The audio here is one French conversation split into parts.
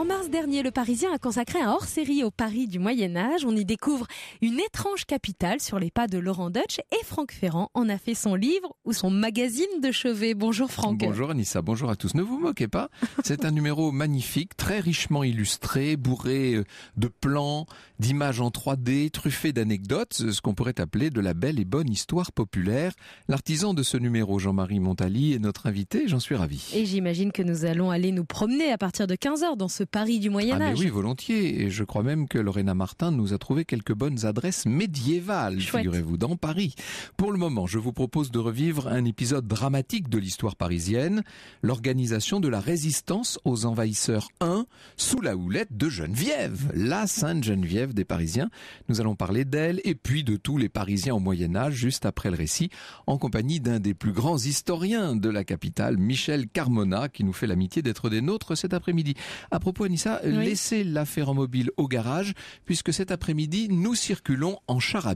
En mars dernier, le Parisien a consacré un hors-série au Paris du Moyen Âge. On y découvre une étrange capitale sur les pas de Laurent Deutsch et Franck Ferrand en a fait son livre ou son magazine de chevet. Bonjour Franck. Bonjour Anissa, bonjour à tous. Ne vous moquez pas, c'est un numéro magnifique, très richement illustré, bourré euh, de plans, d'images en 3D, truffé d'anecdotes, euh, ce qu'on pourrait appeler de la belle et bonne histoire populaire. L'artisan de ce numéro, Jean-Marie Montali, est notre invité, j'en suis ravi. Et j'imagine que nous allons aller nous promener à partir de 15h dans ce Paris du Moyen Âge. Ah mais oui, volontiers. Et je crois même que Lorena Martin nous a trouvé quelques bonnes adresses médiévales, figurez-vous, dans Paris. Pour le moment, je vous propose de revivre un épisode dramatique de l'histoire parisienne, l'organisation de la résistance aux envahisseurs 1 sous la houlette de Geneviève, la Sainte Geneviève des Parisiens. Nous allons parler d'elle et puis de tous les Parisiens au Moyen Âge juste après le récit, en compagnie d'un des plus grands historiens de la capitale, Michel Carmona, qui nous fait l'amitié d'être des nôtres cet après-midi. après midi propos, Anissa, laissez la mobile au garage, puisque cet après-midi, nous circulons en char à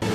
ah,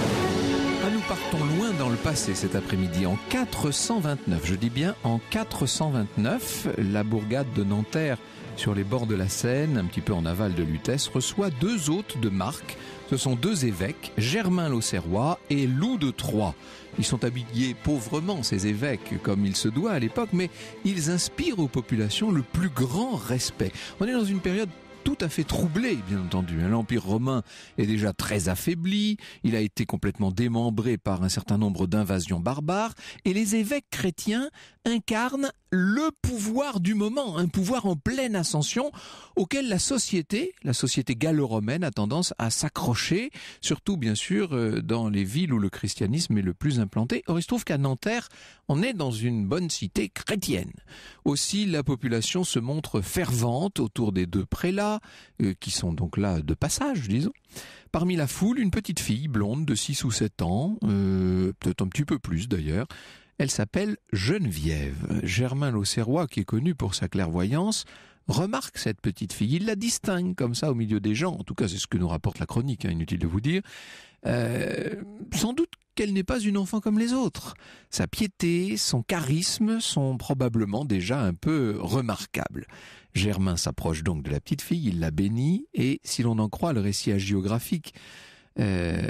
nous partons loin dans le passé cet après-midi, en 429, je dis bien en 429, la bourgade de Nanterre sur les bords de la Seine, un petit peu en aval de Lutèce, reçoit deux hôtes de marque. Ce sont deux évêques, Germain l'Auxerrois et Loup de Troyes. Ils sont habillés pauvrement, ces évêques, comme il se doit à l'époque, mais ils inspirent aux populations le plus grand respect. On est dans une période tout à fait troublé, bien entendu. Hein. L'Empire romain est déjà très affaibli, il a été complètement démembré par un certain nombre d'invasions barbares, et les évêques chrétiens incarnent le pouvoir du moment, un pouvoir en pleine ascension auquel la société, la société gallo-romaine a tendance à s'accrocher, surtout bien sûr euh, dans les villes où le christianisme est le plus implanté. Or il se trouve qu'à Nanterre, on est dans une bonne cité chrétienne. Aussi la population se montre fervente autour des deux prélats, euh, qui sont donc là de passage, disons. Parmi la foule, une petite fille blonde de 6 ou 7 ans, euh, peut-être un petit peu plus d'ailleurs. Elle s'appelle Geneviève. Germain l'Auxerrois, qui est connu pour sa clairvoyance, remarque cette petite fille. Il la distingue comme ça au milieu des gens. En tout cas, c'est ce que nous rapporte la chronique, hein, inutile de vous dire. Euh, sans doute qu'elle n'est pas une enfant comme les autres. Sa piété, son charisme sont probablement déjà un peu remarquables. Germain s'approche donc de la petite fille, il la bénit, et si l'on en croit le récit hagiographique, euh,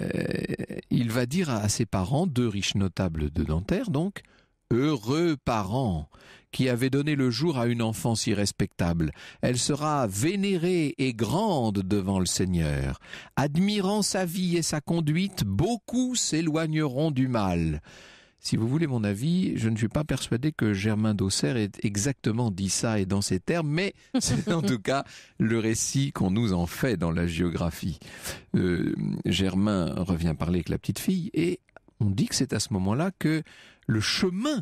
il va dire à ses parents, deux riches notables de Nanterre donc, Heureux parents qui avaient donné le jour à une enfance irrespectable, Elle sera vénérée et grande devant le Seigneur. Admirant sa vie et sa conduite, beaucoup s'éloigneront du mal. Si vous voulez mon avis, je ne suis pas persuadé que Germain d'Auxerre ait exactement dit ça et dans ces termes, mais c'est en tout cas le récit qu'on nous en fait dans la géographie. Euh, Germain revient parler avec la petite fille et on dit que c'est à ce moment-là que le chemin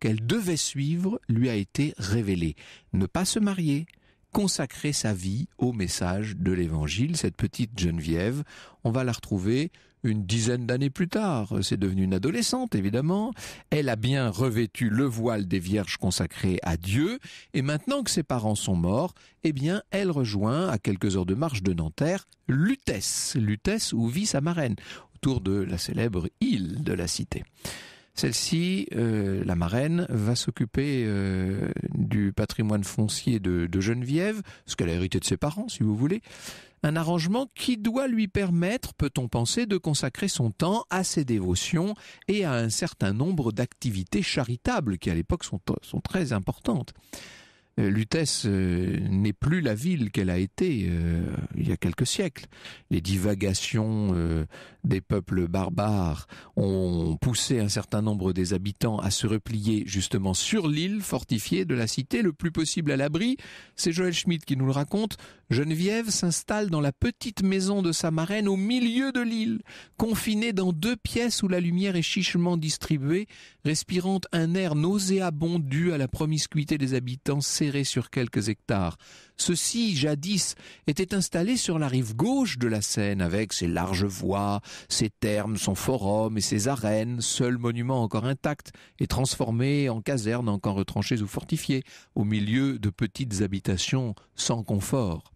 qu'elle devait suivre lui a été révélé. Ne pas se marier, consacrer sa vie au message de l'Évangile. Cette petite Geneviève, on va la retrouver une dizaine d'années plus tard. C'est devenue une adolescente, évidemment. Elle a bien revêtu le voile des vierges consacrées à Dieu. Et maintenant que ses parents sont morts, eh bien, elle rejoint, à quelques heures de marche de Nanterre, Lutèce. Lutèce où vit sa marraine, autour de la célèbre île de la cité. Celle-ci, euh, la marraine, va s'occuper euh, du patrimoine foncier de, de Geneviève, ce qu'elle a hérité de ses parents, si vous voulez. Un arrangement qui doit lui permettre, peut-on penser, de consacrer son temps à ses dévotions et à un certain nombre d'activités charitables qui à l'époque sont, sont très importantes. Euh, Lutèce euh, n'est plus la ville qu'elle a été euh, il y a quelques siècles. Les divagations des peuples barbares ont poussé un certain nombre des habitants à se replier justement sur l'île fortifiée de la cité le plus possible à l'abri. C'est Joël Schmidt qui nous le raconte. Geneviève s'installe dans la petite maison de sa marraine au milieu de l'île, confinée dans deux pièces où la lumière est chichement distribuée, respirant un air nauséabond dû à la promiscuité des habitants sur quelques hectares. Ceux-ci, jadis, étaient installés sur la rive gauche de la Seine, avec ses larges voies, ses thermes, son forum et ses arènes, seuls monuments encore intacts et transformés en casernes encore retranchées ou fortifiées, au milieu de petites habitations sans confort.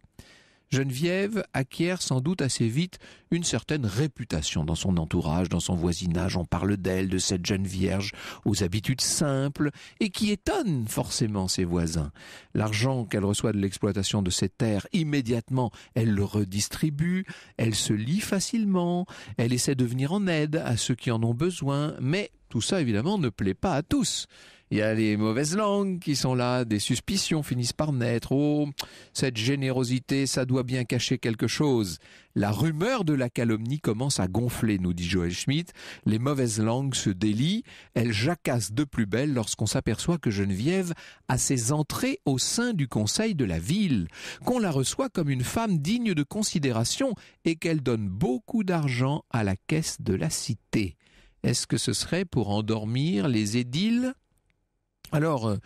Geneviève acquiert sans doute assez vite une certaine réputation dans son entourage, dans son voisinage. On parle d'elle, de cette jeune vierge aux habitudes simples et qui étonne forcément ses voisins. L'argent qu'elle reçoit de l'exploitation de ses terres, immédiatement, elle le redistribue, elle se lie facilement, elle essaie de venir en aide à ceux qui en ont besoin, mais tout ça évidemment ne plaît pas à tous. Il y a les mauvaises langues qui sont là, des suspicions finissent par naître. Oh, cette générosité, ça doit bien cacher quelque chose. La rumeur de la calomnie commence à gonfler, nous dit Joël Schmitt. Les mauvaises langues se délient, elles jacassent de plus belle lorsqu'on s'aperçoit que Geneviève a ses entrées au sein du conseil de la ville, qu'on la reçoit comme une femme digne de considération et qu'elle donne beaucoup d'argent à la caisse de la cité. Est-ce que ce serait pour endormir les édiles alors, euh,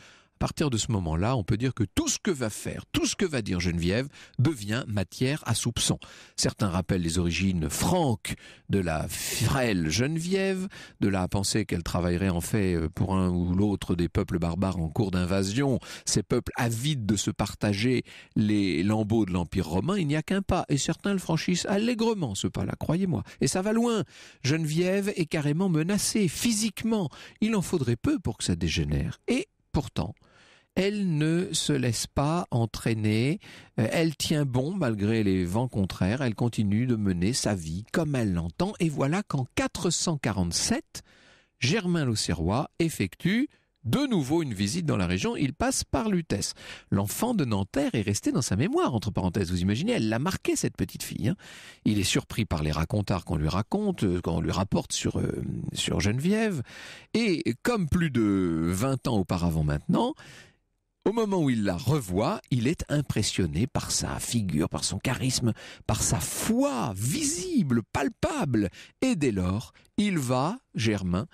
à partir de ce moment-là, on peut dire que tout ce que va faire, tout ce que va dire Geneviève devient matière à soupçon. Certains rappellent les origines franques de la frêle Geneviève, de la pensée qu'elle travaillerait en fait euh, pour un ou l'autre des peuples barbares en cours d'invasion, ces peuples avides de se partager les lambeaux de l'Empire romain, il n'y a qu'un pas, et certains le franchissent allègrement, ce pas-là, croyez-moi. Et ça va loin. Geneviève est carrément menacée physiquement. Il en faudrait peu pour que ça dégénère. Et pourtant, elle ne se laisse pas entraîner, euh, elle tient bon malgré les vents contraires, elle continue de mener sa vie comme elle l'entend, et voilà qu'en 447, Germain l'Auxerrois effectue de nouveau une visite dans la région, il passe par Lutèce. L'enfant de Nanterre est resté dans sa mémoire, entre parenthèses. Vous imaginez, elle l'a marqué, cette petite fille. Hein. Il est surpris par les racontars qu'on lui raconte, euh, qu'on lui rapporte sur, euh, sur Geneviève. Et comme plus de 20 ans auparavant maintenant, au moment où il la revoit, il est impressionné par sa figure, par son charisme, par sa foi visible, palpable. Et dès lors, il va, Germain,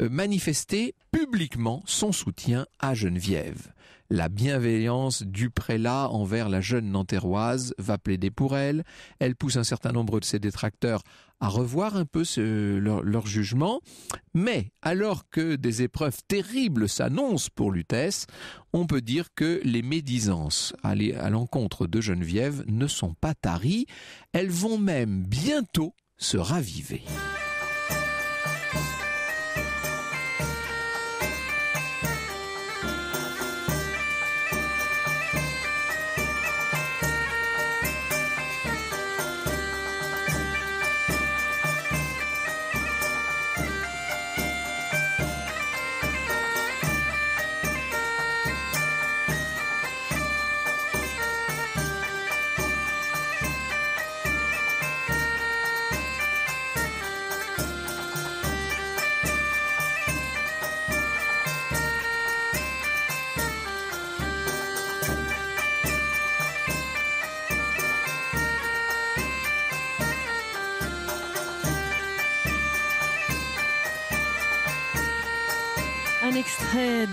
euh, manifester publiquement son soutien à Geneviève. La bienveillance du prélat envers la jeune Nanterroise va plaider pour elle. Elle pousse un certain nombre de ses détracteurs à revoir un peu leur, leur, jugement. Mais alors que des épreuves terribles s'annoncent pour Lutèce, on peut dire que les médisances à l'encontre de Geneviève ne sont pas taries. Elles vont même bientôt se raviver.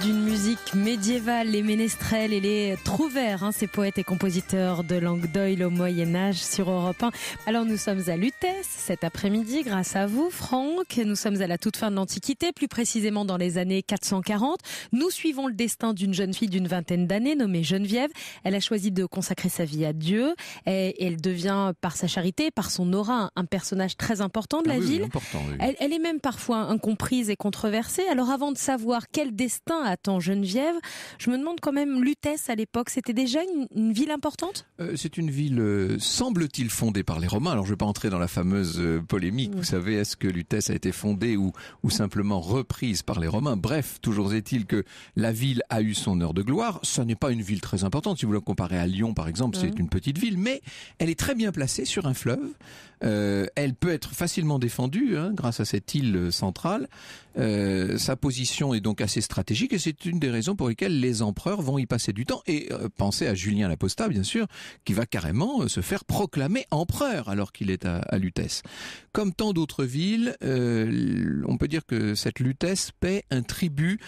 d'une musique médiévale, les ménestrels et les trouvères, hein, ces poètes et compositeurs de langue d'oil au Moyen-Âge sur Europe 1. Alors nous sommes à Lutèce cet après-midi, grâce à vous Franck. Nous sommes à la toute fin de l'Antiquité, plus précisément dans les années 440. Nous suivons le destin d'une jeune fille d'une vingtaine d'années nommée Geneviève. Elle a choisi de consacrer sa vie à Dieu et elle devient par sa charité, par son aura, un personnage très important de ah la ville. Elle, elle est même parfois incomprise et controversée. Alors avant de savoir quel destin attend Geneviève. Je me demande quand même, Lutèce à l'époque, c'était déjà une, ville importante euh, C'est une ville, euh, semble-t-il, fondée par les Romains. Alors je ne vais pas entrer dans la fameuse euh, polémique, vous savez, est-ce que Lutèce a été fondée ou, ou simplement reprise par les Romains Bref, toujours est-il que la ville a eu son heure de gloire. Ce n'est pas une ville très importante, si vous la comparez à Lyon par exemple, c'est une petite ville, mais elle est très bien placée sur un fleuve. elle peut être facilement défendue hein, grâce à cette île centrale. sa position est donc assez stratégique stratégique et c'est une des raisons pour lesquelles les empereurs vont y passer du temps. Et penser euh, pensez à Julien l'Apostat, bien sûr, qui va carrément euh, se faire proclamer empereur alors qu'il est à, Lutèce. Comme tant d'autres villes, euh, on peut dire que cette Lutèce paie un tribut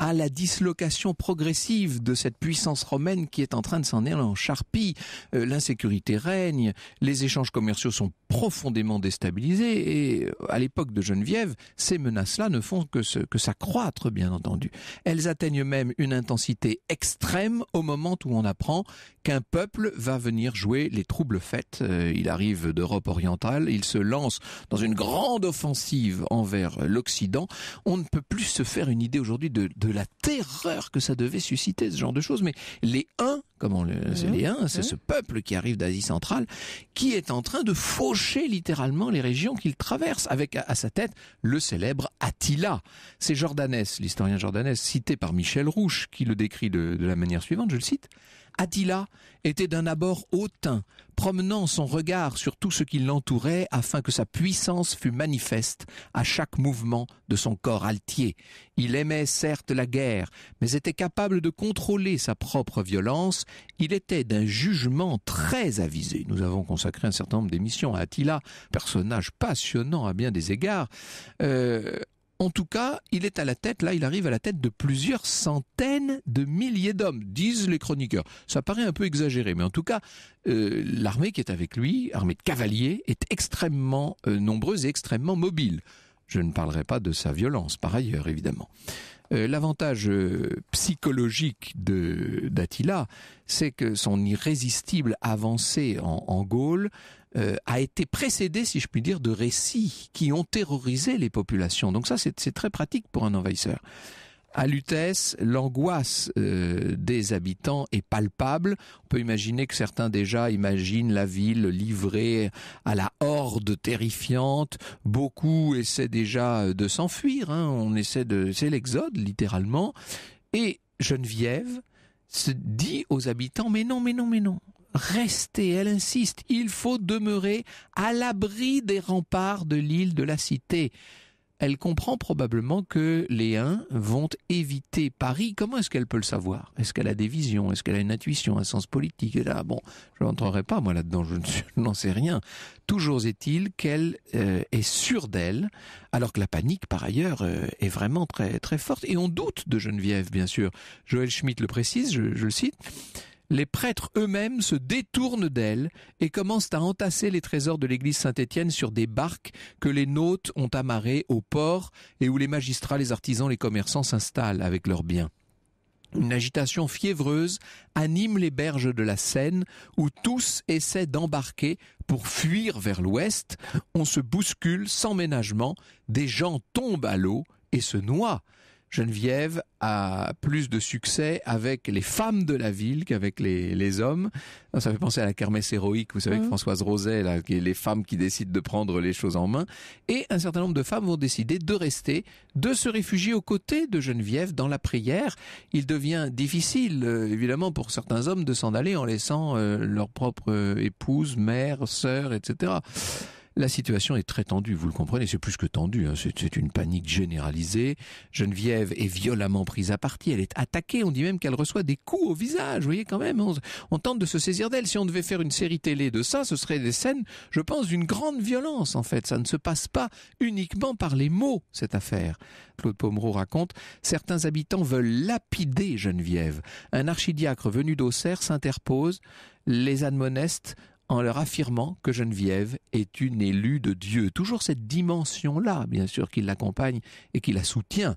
à la dislocation progressive de cette puissance romaine qui est en train de s'en aller en charpie. Euh, l'insécurité règne, les échanges commerciaux sont profondément déstabilisés et euh, à l'époque de Geneviève, ces menaces-là ne font que, que s'accroître, bien entendu. Elles atteignent même une intensité extrême au moment où on apprend qu'un peuple va venir jouer les troubles faites. Euh, il arrive d'Europe orientale, il se lance dans une grande offensive envers l'Occident. On ne peut plus se faire une idée aujourd'hui de de la terreur que ça devait susciter, ce genre de choses. Mais les Huns, comment mhm. c'est les uns c'est mhm. ce peuple qui arrive d'Asie centrale, qui est en train de faucher littéralement les régions qu'il traverse, avec à, sa tête le célèbre Attila. C'est Jordanès, l'historien Jordanès, cité par Michel Rouche, qui le décrit de la manière suivante, je le cite. Attila était d'un abord hautain, promenant son regard sur tout ce qui l'entourait afin que sa puissance fût manifeste à chaque mouvement de son corps altier. Il aimait certes la guerre, mais était capable de contrôler sa propre violence. Il était d'un jugement très avisé. Nous avons consacré un certain nombre d'émissions à Attila, personnage passionnant à bien des égards. Euh, en tout cas, il est à la tête, là, il arrive à la tête de plusieurs centaines de milliers d'hommes, disent les chroniqueurs. Ça paraît un peu exagéré, mais en tout cas, euh, l'armée qui est avec lui, armée de cavaliers, est extrêmement euh, nombreuse et extrêmement mobile. Je ne parlerai pas de sa violence, par ailleurs, évidemment. Euh, l'avantage psychologique d'Attila, c'est que son irrésistible avancée en Gaule euh, a été précédé, si je puis dire, de récits qui ont terrorisé les populations. Donc ça, c'est très pratique pour un envahisseur. À Lutèce, l'angoisse euh, des habitants est palpable. On peut imaginer que certains déjà imaginent la ville livrée à la horde terrifiante. Beaucoup essaient déjà euh, de s'enfuir. Hein. On essaie de, c'est l'exode littéralement. Et Geneviève se dit aux habitants mais non, mais non, mais non rester, elle insiste, il faut demeurer à l'abri des remparts de l'île de la Cité. Elle comprend probablement que les uns vont éviter Paris. Comment est-ce qu'elle peut le savoir Est-ce qu'elle a des visions Est-ce qu'elle a une intuition, un sens politique Et là, bon, je n'entrerai pas moi là-dedans, je n'en sais rien. Toujours est-il qu'elle euh, est sûre d'elle, alors que la panique, par ailleurs, euh, est vraiment très très forte. Et on doute de Geneviève, bien sûr. Joël Schmitt le précise, je le cite les prêtres eux-mêmes se détournent d'elle et commencent à entasser les trésors de l'église Saint-Étienne sur des barques que les nôtes ont amarrées au port et où les magistrats, les artisans, les commerçants s'installent avec leurs biens. Une agitation fiévreuse anime les berges de la Seine où tous essaient d'embarquer pour fuir vers l'ouest. On se bouscule sans ménagement, des gens tombent à l'eau et se noient. Geneviève a plus de succès avec les femmes de la ville qu'avec les, hommes. Ça fait penser à la kermesse héroïque, vous savez, que mmh. Françoise Roset, là, les femmes qui décident de prendre les choses en main. Et un certain nombre de femmes vont décider de rester, de se réfugier aux côtés de Geneviève dans la prière. Il devient difficile, euh, évidemment, pour certains hommes de s'en aller en laissant euh, leur propre euh, épouse, mère, sœur, etc. La situation est très tendue, vous le comprenez, c'est plus que tendu, hein, c'est une panique généralisée. Geneviève est violemment prise à partie, elle est attaquée, on dit même qu'elle reçoit des coups au visage, vous voyez quand même, on, tente de se saisir d'elle. Si on devait faire une série télé de ça, ce serait des scènes, je pense, d'une grande violence en fait. Ça ne se passe pas uniquement par les mots, cette affaire. Claude Pomereau raconte, certains habitants veulent lapider Geneviève. Un archidiacre venu d'Auxerre s'interpose, les admoneste, en leur affirmant que Geneviève est une élue de Dieu. Toujours cette dimension-là, bien sûr, qui l'accompagne et qui la soutient.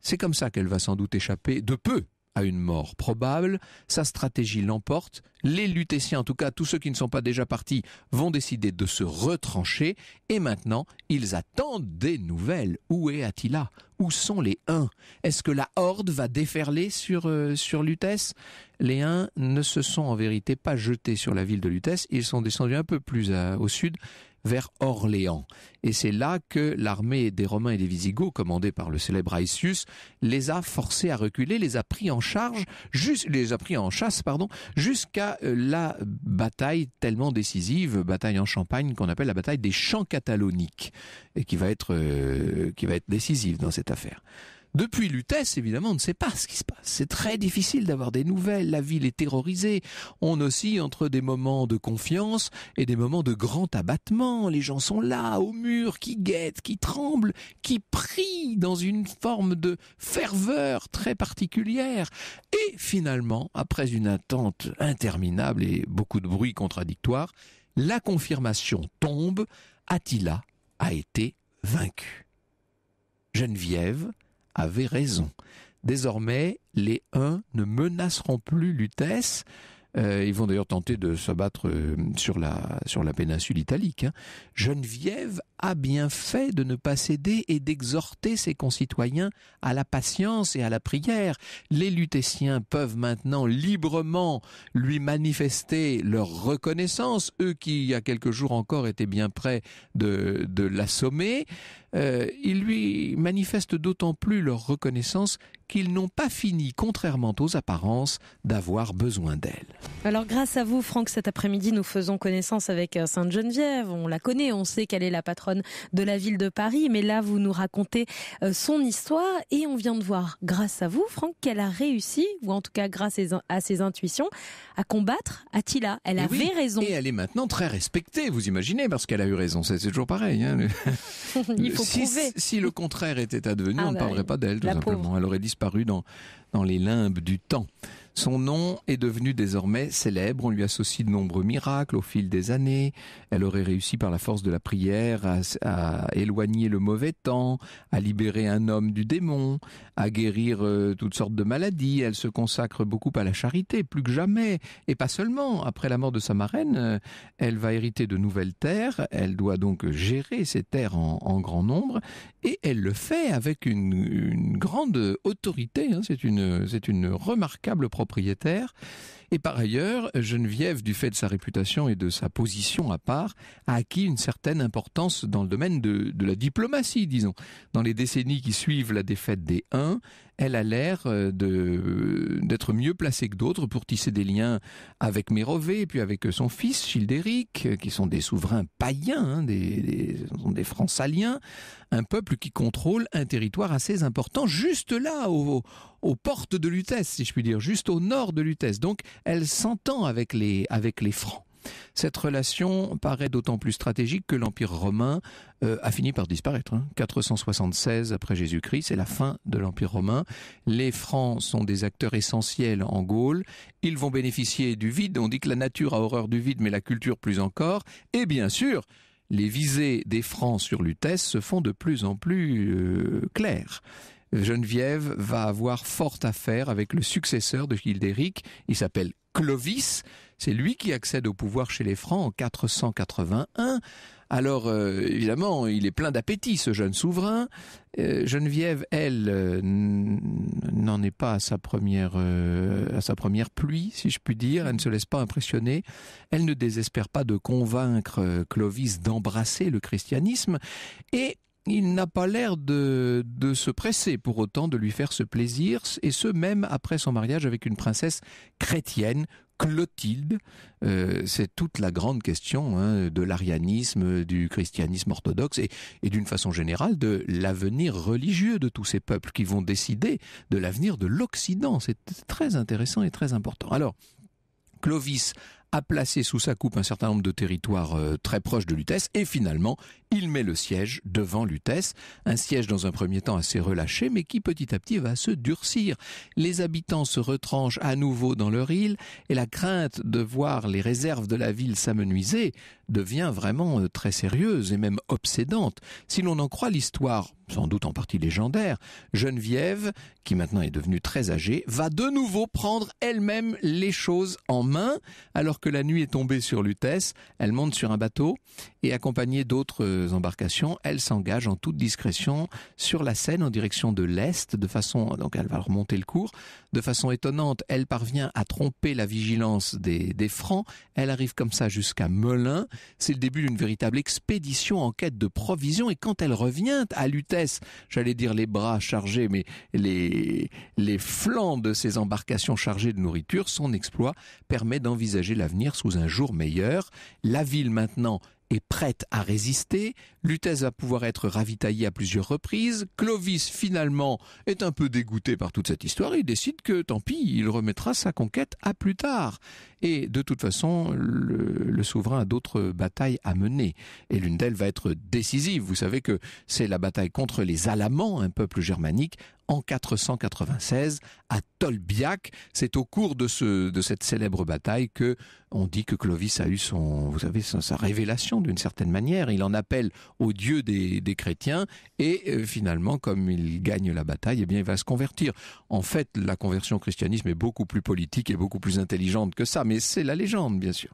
C'est comme ça qu'elle va sans doute échapper de peu à une mort probable, sa stratégie l'emporte, les lutétiens, en tout cas tous ceux qui ne sont pas déjà partis, vont décider de se retrancher, et maintenant ils attendent des nouvelles. Où est Attila Où sont les Huns Est-ce que la horde va déferler sur, euh, sur Lutèce Les Huns ne se sont en vérité pas jetés sur la ville de Lutèce, ils sont descendus un peu plus euh, au sud, vers Orléans. Et c'est là que l'armée des Romains et des Visigoths, commandée par le célèbre Aïssus les a forcés à reculer, les a pris en charge, les a pris en chasse, pardon, jusqu'à euh, la bataille tellement décisive, bataille en Champagne qu'on appelle la bataille des Champs Cataloniques, et qui va être, euh, qui va être décisive dans cette affaire. Depuis Lutèce, évidemment, on ne sait pas ce qui se passe. C'est très difficile d'avoir des nouvelles. La ville est terrorisée. On oscille entre des moments de confiance et des moments de grand abattement. Les gens sont là, au mur, qui guettent, qui tremblent, qui prient dans une forme de ferveur très particulière. Et finalement, après une attente interminable et beaucoup de bruits contradictoires, la confirmation tombe. Attila a été vaincu. Geneviève, avait raison. Désormais, les uns ne menaceront plus Lutèce. Euh, ils vont d'ailleurs tenter de s'abattre euh, sur la, sur la péninsule italique. Hein. Geneviève a bien fait de ne pas céder et d'exhorter ses concitoyens à la patience et à la prière. Les lutétiens peuvent maintenant librement lui manifester leur reconnaissance, eux qui il y a quelques jours encore étaient bien près de, l'assommer. Euh, ils lui manifestent d'autant plus leur reconnaissance qu'ils n'ont pas fini, contrairement aux apparences, d'avoir besoin d'elle. Alors grâce à vous, Franck, cet après-midi, nous faisons connaissance avec euh, Sainte Geneviève. On la connaît, on sait qu'elle est la patronne de la ville de Paris. Mais là, vous nous racontez euh, son histoire et on vient de voir, grâce à vous, Franck, qu'elle a réussi, ou en tout cas grâce à ses intuitions, à combattre Attila. Elle avait raison. Et elle est maintenant très respectée, vous imaginez, parce qu'elle a eu raison. C'est toujours pareil. Hein. si, le contraire était advenu, ah on ne bah parlerait pas d'elle, tout simplement. Elle aurait disparu dans les limbes du temps. Son nom est devenu désormais célèbre, on lui associe de nombreux miracles au fil des années, elle aurait réussi par la force de la prière à, éloigner le mauvais temps, à libérer un homme du démon, à guérir euh, toutes sortes de maladies, elle se consacre beaucoup à la charité, plus que jamais, et pas seulement, après la mort de sa marraine, euh, elle va hériter de nouvelles terres, elle doit donc gérer ces terres en, grand nombre, et elle le fait avec une, grande autorité, hein. c'est une, c'est une remarquable propriétaire. Et par ailleurs, Geneviève, du fait de sa réputation et de sa position à part, a acquis une certaine importance dans le domaine de, de la diplomatie, disons. Dans les décennies qui suivent la défaite des Huns, elle a l'air euh, euh, d'être mieux placée que d'autres pour tisser des liens avec Mérové, puis avec euh, son fils Childéric, qui sont des souverains païens, hein, des, des, sont un peuple qui contrôle un territoire assez important, juste là, aux portes de Lutèce, si je puis dire, juste au nord de Lutèce. Donc elle s'entend avec les, avec les Francs. Cette relation paraît d'autant plus stratégique que l'Empire romain euh, a fini par disparaître. 476 hein. après Jésus-Christ, c'est la fin de l'Empire romain. Les Francs sont des acteurs essentiels en Gaule. Ils vont bénéficier du vide. On dit que la nature a horreur du vide, mais la culture plus encore. Et bien sûr, les visées des Francs sur Lutèce se font de plus en plus euh, claires. Geneviève va avoir fort affaire avec le successeur de Childéric. Il s'appelle Clovis. C'est lui qui accède au pouvoir chez les Francs en 481. Alors, euh, évidemment, il est plein d'appétit, ce jeune souverain. Euh, Geneviève, elle, euh, n'en est pas à sa première, à sa première pluie, si je puis dire. Elle ne se laisse pas impressionner. Elle ne désespère pas de convaincre Clovis d'embrasser le christianisme. Et il n'a pas l'air de, se presser pour autant de lui faire ce plaisir, et ce même après son mariage avec une princesse chrétienne, Clotilde. Euh, c'est toute la grande question hein, de l'arianisme, du christianisme orthodoxe et, et d'une façon générale de l'avenir religieux de tous ces peuples qui vont décider de l'avenir de l'Occident. C'est très intéressant et très important. Alors, Clovis a placé sous sa coupe un certain nombre de territoires euh, très proches de Lutèce et finalement il met le siège devant Lutèce, un siège dans un premier temps assez relâché mais qui petit à petit va se durcir. Les habitants se retranchent à nouveau dans leur île et la crainte de voir les réserves de la ville s'amenuiser devient vraiment euh, très sérieuse et même obsédante. Si l'on en croit l'histoire, sans doute en partie légendaire, Geneviève, qui maintenant est devenue très âgée, va de nouveau prendre elle-même les choses en main alors que que la nuit est tombée sur Lutèce, elle monte sur un bateau et accompagnée d'autres embarcations, elle s'engage en toute discrétion sur la Seine en direction de l'Est, de façon, donc elle va remonter le cours, de façon étonnante, elle parvient à tromper la vigilance des, des Francs, elle arrive comme ça jusqu'à Melun, c'est le début d'une véritable expédition en quête de provisions et quand elle revient à Lutèce, j'allais dire les bras chargés, mais les, les flancs de ces embarcations chargées de nourriture, son exploit permet d'envisager la sous un jour meilleur. La ville maintenant est prête à résister, Lutèce va pouvoir être ravitaillée à plusieurs reprises, Clovis finalement est un peu dégoûté par toute cette histoire, il décide que tant pis, il remettra sa conquête à plus tard. Et de toute façon, le, le souverain a d'autres batailles à mener, et l'une d'elles va être décisive. Vous savez que c'est la bataille contre les Alamans, un peuple germanique, en 496 à Tolbiac. C'est au cours de, ce, de cette célèbre bataille que on dit que Clovis a eu son, vous savez, sa, révélation d'une certaine manière. Il en appelle au Dieu des, chrétiens et euh, finalement, comme il gagne la bataille, eh bien, il va se convertir. En fait, la conversion au christianisme est beaucoup plus politique et beaucoup plus intelligente que ça, mais c'est la légende, bien sûr.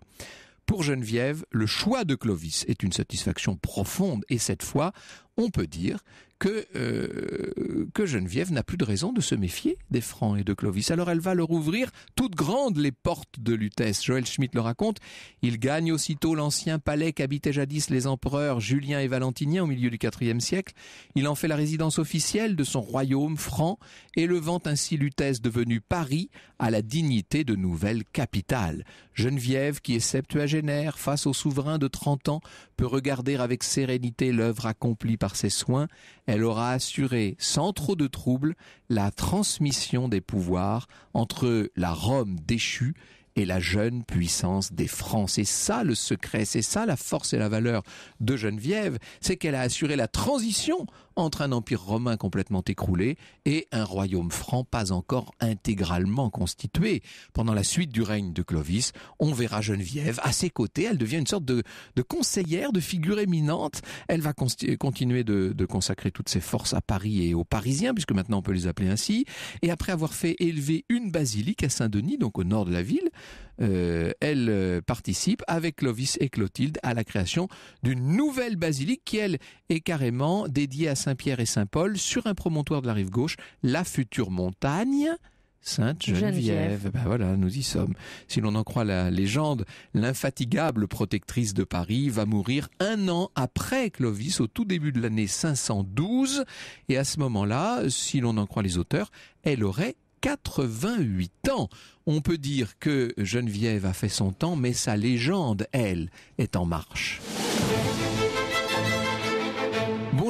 Pour Geneviève, le choix de Clovis est une satisfaction profonde et cette fois, on peut dire que, euh, que Geneviève n'a plus de raison de se méfier des Francs et de Clovis. Alors elle va leur ouvrir toutes grandes les portes de Lutèce. Joël Schmitt le raconte. Il gagne aussitôt l'ancien palais qu'habitaient jadis les empereurs Julien et Valentinien au milieu du IVe siècle. Il en fait la résidence officielle de son royaume franc, élevant ainsi Lutèce devenue Paris à la dignité de nouvelle capitale. Geneviève, qui est septuagénaire face au souverain de 30 ans, peut regarder avec sérénité l'œuvre accomplie par ses soins, elle aura assuré sans trop de troubles la transmission des pouvoirs entre la Rome déchue et la jeune puissance des Francs. C'est ça le secret, c'est ça la force et la valeur de Geneviève, c'est qu'elle a assuré la transition entre un empire romain complètement écroulé et un royaume franc pas encore intégralement constitué. Pendant la suite du règne de Clovis, on verra Geneviève à ses côtés. Elle devient une sorte de, conseillère, de figure éminente. Elle va continuer de, consacrer toutes ses forces à Paris et aux Parisiens, puisque maintenant on peut les appeler ainsi. Et après avoir fait élever une basilique à Saint-Denis, donc au nord de la ville, euh, elle euh, participe avec Clovis et Clotilde à la création d'une nouvelle basilique qui, elle, est carrément dédiée à Saint-Denis Saint-Pierre et Saint-Paul, sur un promontoire de la rive gauche, la future montagne. Sainte-Geneviève, ben voilà, nous y sommes. Si l'on en croit la légende, l'infatigable protectrice de Paris va mourir un an après Clovis, au tout début de l'année 512, et à ce moment-là, si l'on en croit les auteurs, elle aurait 88 ans. On peut dire que Geneviève a fait son temps, mais sa légende, elle, est en marche.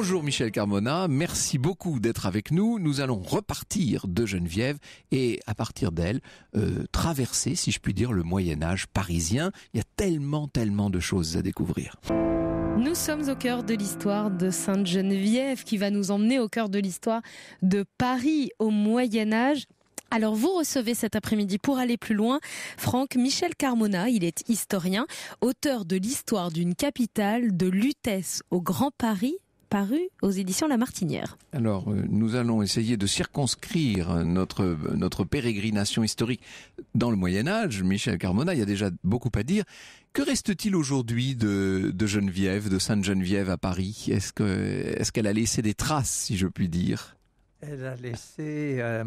Bonjour Michel Carmona, merci beaucoup d'être avec nous. Nous allons repartir de Geneviève et à partir d'elle, euh, traverser, si je puis dire, le Moyen Âge parisien. Il y a tellement, tellement de choses à découvrir. Nous sommes au cœur de l'histoire de Sainte-Geneviève qui va nous emmener au cœur de l'histoire de Paris au Moyen Âge. Alors vous recevez cet après-midi pour aller plus loin Franck Michel Carmona, il est historien, auteur de l'histoire d'une capitale de Lutèce au Grand Paris paru aux éditions La Martinière. Alors, euh, nous allons essayer de circonscrire notre, notre pérégrination historique dans le Moyen Âge. Michel Carmona, il y a déjà beaucoup à dire. Que reste-t-il aujourd'hui de, de Geneviève, de Sainte-Geneviève à Paris Est-ce que est-ce qu'elle a laissé des traces, si je puis dire elle a laissé euh,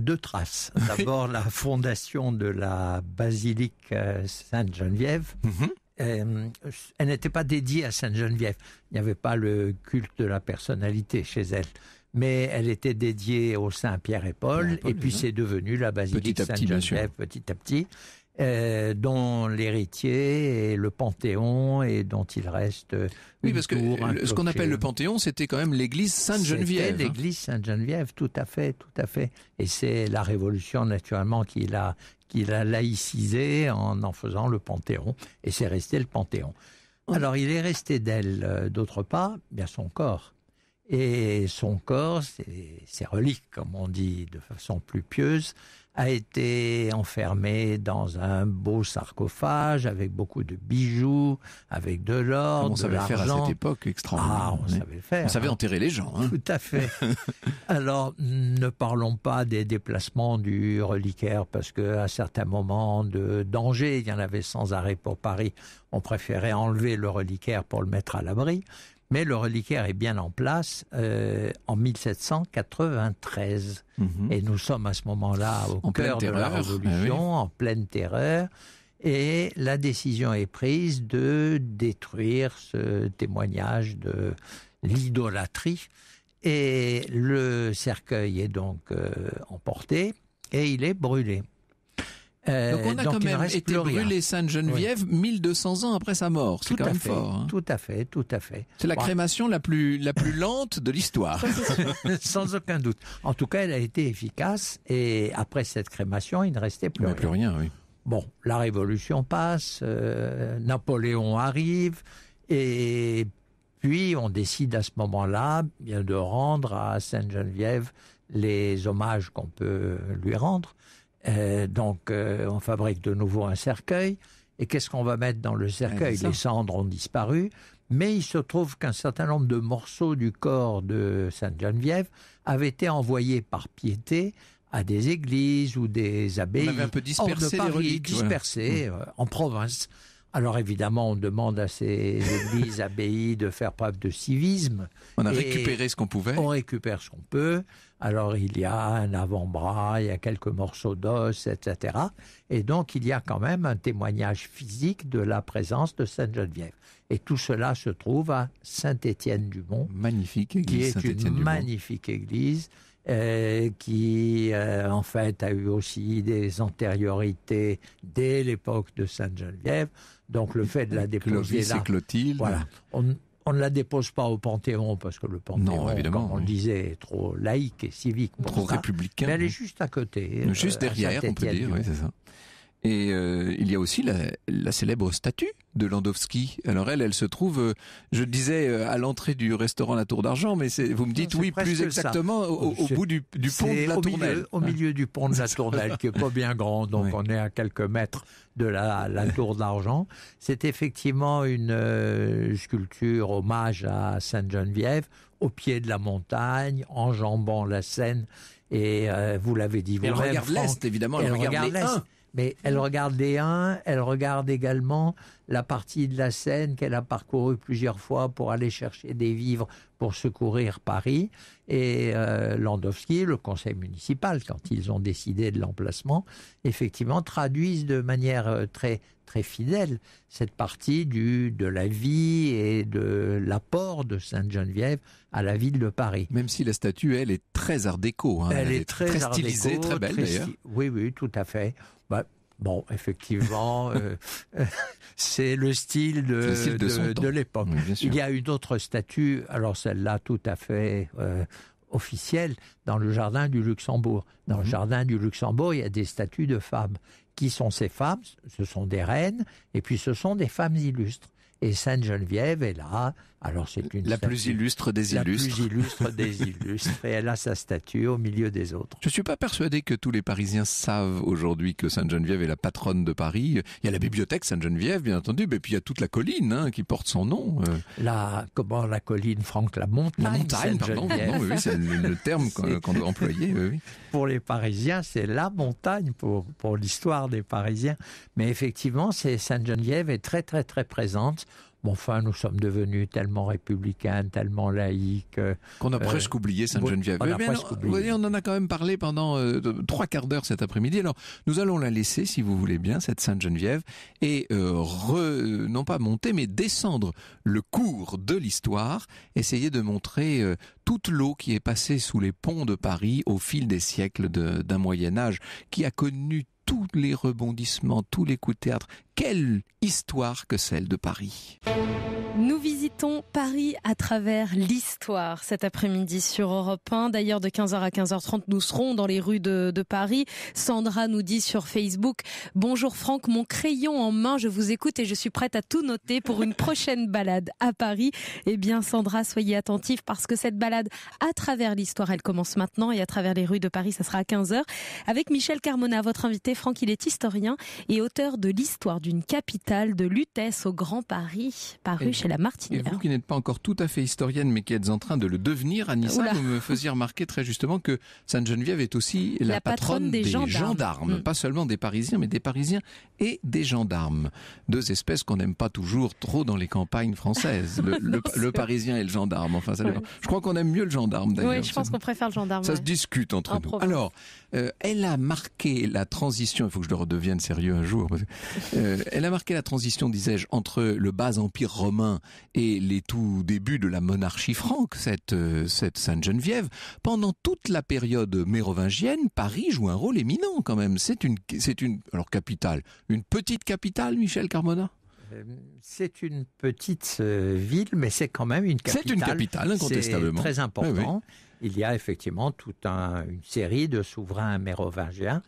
deux traces. D'abord la fondation de la basilique euh, Sainte-Geneviève, mhm. Euh, elle n'était pas dédiée à Sainte-Geneviève. Il n'y avait pas le culte de la personnalité chez elle. Mais elle était dédiée au saint Pierre et Paul, et, puis c'est devenu la basilique Sainte-Geneviève petit à petit. Euh, dont l'héritier est le Panthéon et dont il reste. Euh, oui, parce que ce qu'on appelle le Panthéon, c'était quand même l'église Sainte-Geneviève. Hein. L'église Sainte-Geneviève, tout à fait, tout à fait. Et c'est la Révolution, naturellement, qui l'a, qui l'a laïcisé en en faisant le Panthéon. Et c'est resté le Panthéon. Alors, il est resté d'elle, euh, d'autre part, eh bien son corps. Et son corps, c'est ses reliques, comme on dit de façon plus pieuse, a été enfermé dans un beau sarcophage avec beaucoup de bijoux, avec de l'or, de l'argent. On savait faire à cette époque extraordinaire. Ah, hein. on savait On hein. savait enterrer les gens. Hein. Tout à fait. Alors, ne parlons pas des déplacements du reliquaire parce que à certains moments de danger, il y en avait sans arrêt pour Paris. On préférait enlever le reliquaire pour le mettre à l'abri mais le reliquaire est bien en place euh, en 1793. Mhm. Et nous sommes à ce moment-là au cœur de la ah Révolution, en pleine terreur. Et la décision est prise de détruire ce témoignage de l'idolâtrie. Et le cercueil est donc euh, emporté et il est brûlé. Euh, donc on a quand même été brûlé Sainte-Geneviève 1200 ans après sa mort. C'est quand fait, hein. Tout à fait, tout à fait. C'est la crémation la plus la plus lente de l'histoire. Sans aucun doute. En tout cas, elle a été efficace et après cette crémation, il ne restait plus rien. Bon, la Révolution passe, euh, Napoléon arrive et puis on décide à ce moment-là de rendre à Sainte-Geneviève les hommages qu'on peut lui rendre. Euh, donc, euh, on fabrique de nouveau un cercueil. Et qu'est-ce qu'on va mettre dans le cercueil Les cendres ont disparu. Mais il se trouve qu'un certain nombre de morceaux du corps de Sainte-Geneviève avaient été envoyés par piété à des églises ou des abbayes. On Paris, dispersés mmh. euh, en province. Alors évidemment, on demande à ces églises, abbayes de faire preuve de civisme. On a récupéré ce qu'on pouvait. On récupère ce qu'on peut. Alors il y a un avant-bras, il y a quelques morceaux d'os, etc. Et donc il y a quand même un témoignage physique de la présence de Sainte Geneviève. Et tout cela se trouve à Saint-Étienne-du-Mont. Magnifique église. Qui est une magnifique église. Euh, qui euh, en fait a eu aussi des antériorités dès l'époque de Sainte-Geneviève. Donc le fait de la déposer là, Voilà. On, ne la dépose pas au Panthéon parce que le Panthéon, comme on disait, est trop laïque et civique. Pour trop républicain. Mais elle est juste à côté. Juste euh, derrière, on peut dire, oui, c'est ça. Et euh, il y a aussi la, célèbre statue de Landowski. Alors elle, elle se trouve, euh, je disais, euh, à l'entrée du restaurant La Tour d'Argent, mais vous me dites oui, plus exactement au, bout du, pont de la Tournelle. au milieu du pont de la Tournelle, qui est pas bien grand, donc on est à quelques mètres de la, Tour d'Argent. C'est effectivement une sculpture hommage à Sainte-Geneviève, au pied de la montagne, enjambant la Seine, et vous l'avez dit vous-même. Elle regarde l'Est, évidemment, elle, mais mm. elle regarde des uns, elle regarde également la partie de la Seine qu'elle a parcourue plusieurs fois pour aller chercher des vivres pour secourir Paris. Et euh, Landowski, le conseil municipal, quand ils ont décidé de l'emplacement, effectivement traduisent de manière euh, très très fidèle cette partie du, de la vie et de l'apport de Sainte-Geneviève à la ville de Paris. Même si la statue, elle, est très art déco. Hein. elle, est, très, stylisée, très belle d'ailleurs. Oui, oui, tout à fait. Bah, bon, effectivement, euh, c'est le style de, l'époque. Il y a une autre statue, alors celle-là tout à fait euh, officielle, dans le jardin du Luxembourg. Dans le mhm. jardin du Luxembourg, il y a des statues de femmes. Qui sont ces femmes Ce sont des reines, et puis ce sont des femmes illustres. Et Sainte-Geneviève est là. Alors c'est une la plus illustre des illustres. La plus illustre des illustres. Et elle a sa statue au milieu des autres. Je suis pas persuadé que tous les Parisiens savent aujourd'hui que Sainte-Geneviève est la patronne de Paris. Il y a la bibliothèque Sainte-Geneviève, bien entendu, mais puis il y a toute la colline hein, qui porte son nom. Euh. La comment la colline Franck la montagne. La montagne, oui, c'est le terme qu'on doit employer. Pour les Parisiens, c'est la montagne pour pour l'histoire des Parisiens. Mais effectivement, c'est Sainte-Geneviève est très très très présente Bon, enfin, nous sommes devenus tellement républicains, tellement laïques. Euh, Qu'on a euh, presque oublié Sainte-Geneviève. On, on, en a quand même parlé pendant euh, trois quarts d'heure cet après-midi. Alors, nous allons la laisser, si vous voulez bien, cette Sainte-Geneviève, et non pas monter, mais descendre le cours de l'histoire, essayer de montrer toute l'eau qui est passée sous les ponts de Paris au fil des siècles d'un Moyen Âge, qui a connu tous les rebondissements, tous les coups de théâtre quelle histoire que celle de Paris. Nous visitons Paris à travers l'histoire cet après-midi sur Europe 1. D'ailleurs, de 15h à 15h30, nous serons dans les rues de, Paris. Sandra nous dit sur Facebook, Bonjour Franck, mon crayon en main, je vous écoute et je suis prête à tout noter pour une prochaine balade à Paris. Eh bien, Sandra, soyez attentive parce que cette balade à travers l'histoire, elle commence maintenant et à travers les rues de Paris, ça sera à 15h. Avec Michel Carmona, votre invité, Franck, il est historien et auteur de l'histoire d'une capitale de Lutèce au Grand Paris, paru chez la Martinière. Et vous qui n'êtes pas encore tout à fait historienne, mais qui êtes en train de le devenir, Anissa, vous me faisiez remarquer très justement que Sainte-Geneviève est aussi la, patronne, des, gendarmes, mm. pas seulement des Parisiens, mais des Parisiens et des gendarmes. Deux espèces qu'on n'aime pas toujours trop dans les campagnes françaises, le, Parisien et le gendarme. Enfin, Je crois qu'on aime mieux le gendarme d'ailleurs. Oui, je pense qu'on préfère le gendarme. Ça se discute entre nous. Alors, euh, elle a marqué la transition, il faut que je le redevienne sérieux un jour, euh, euh, elle a marqué la transition, disais-je, entre le bas empire romain et les tout débuts de la monarchie franque, euh, cette, Sainte-Geneviève. Pendant toute la période mérovingienne, Paris joue un rôle éminent quand même. C'est une, c'est une, alors capitale, une petite capitale, Michel Carmona euh, c'est une petite ville, mais c'est quand même une capitale. C'est une capitale, incontestablement. très important. Il y a effectivement toute une série de souverains mérovingiens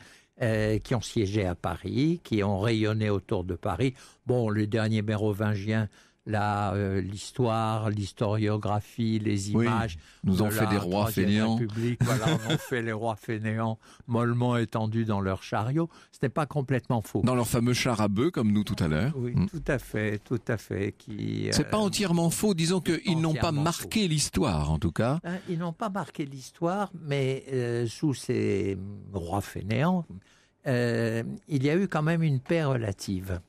euh, qui ont siégé à Paris, qui ont rayonné autour de Paris. Bon, le dernier mérovingien, la euh, l'histoire, l'historiographie, les images. nous ont fait des rois fainéants. voilà, on fait les rois fainéants mollement étendus dans leur chariot. Ce n'est pas complètement faux. Dans leur fameux char à bœufs, comme nous tout à l'heure. Oui, mm. tout à fait, tout à fait. Qui. Euh, C'est pas entièrement faux. Disons qu'ils n'ont pas marqué l'histoire, en tout cas. Hein, ils n'ont pas marqué l'histoire, mais euh, sous ces rois fainéants, il y a eu quand même une paix relative.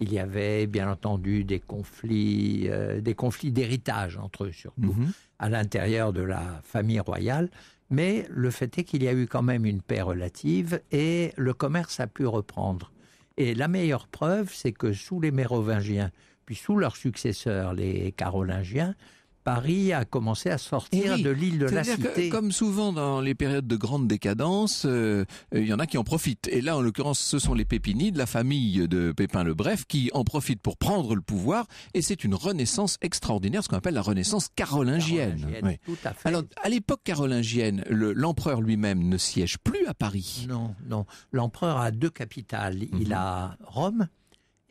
Il y avait bien entendu des conflits, euh, des conflits d'héritage entre eux surtout, mhm. à l'intérieur de la famille royale. Mais le fait est qu'il y a eu quand même une paix relative et le commerce a pu reprendre. Et la meilleure preuve, c'est que sous les Mérovingiens, puis sous leurs successeurs, les Carolingiens, Paris a commencé à sortir eh de l'île de la Cité. comme souvent dans les périodes de grande décadence, euh, euh, il y en a qui en profitent. Et là, en l'occurrence, ce sont les de la famille de Pépin le Bref, qui en profitent pour prendre le pouvoir. Et c'est une renaissance extraordinaire, ce qu'on appelle la renaissance carolingienne. à Alors, à l'époque carolingienne, l'empereur lui-même ne siège plus à Paris. Non, non. L'empereur a deux capitales. Il mhm. a Rome,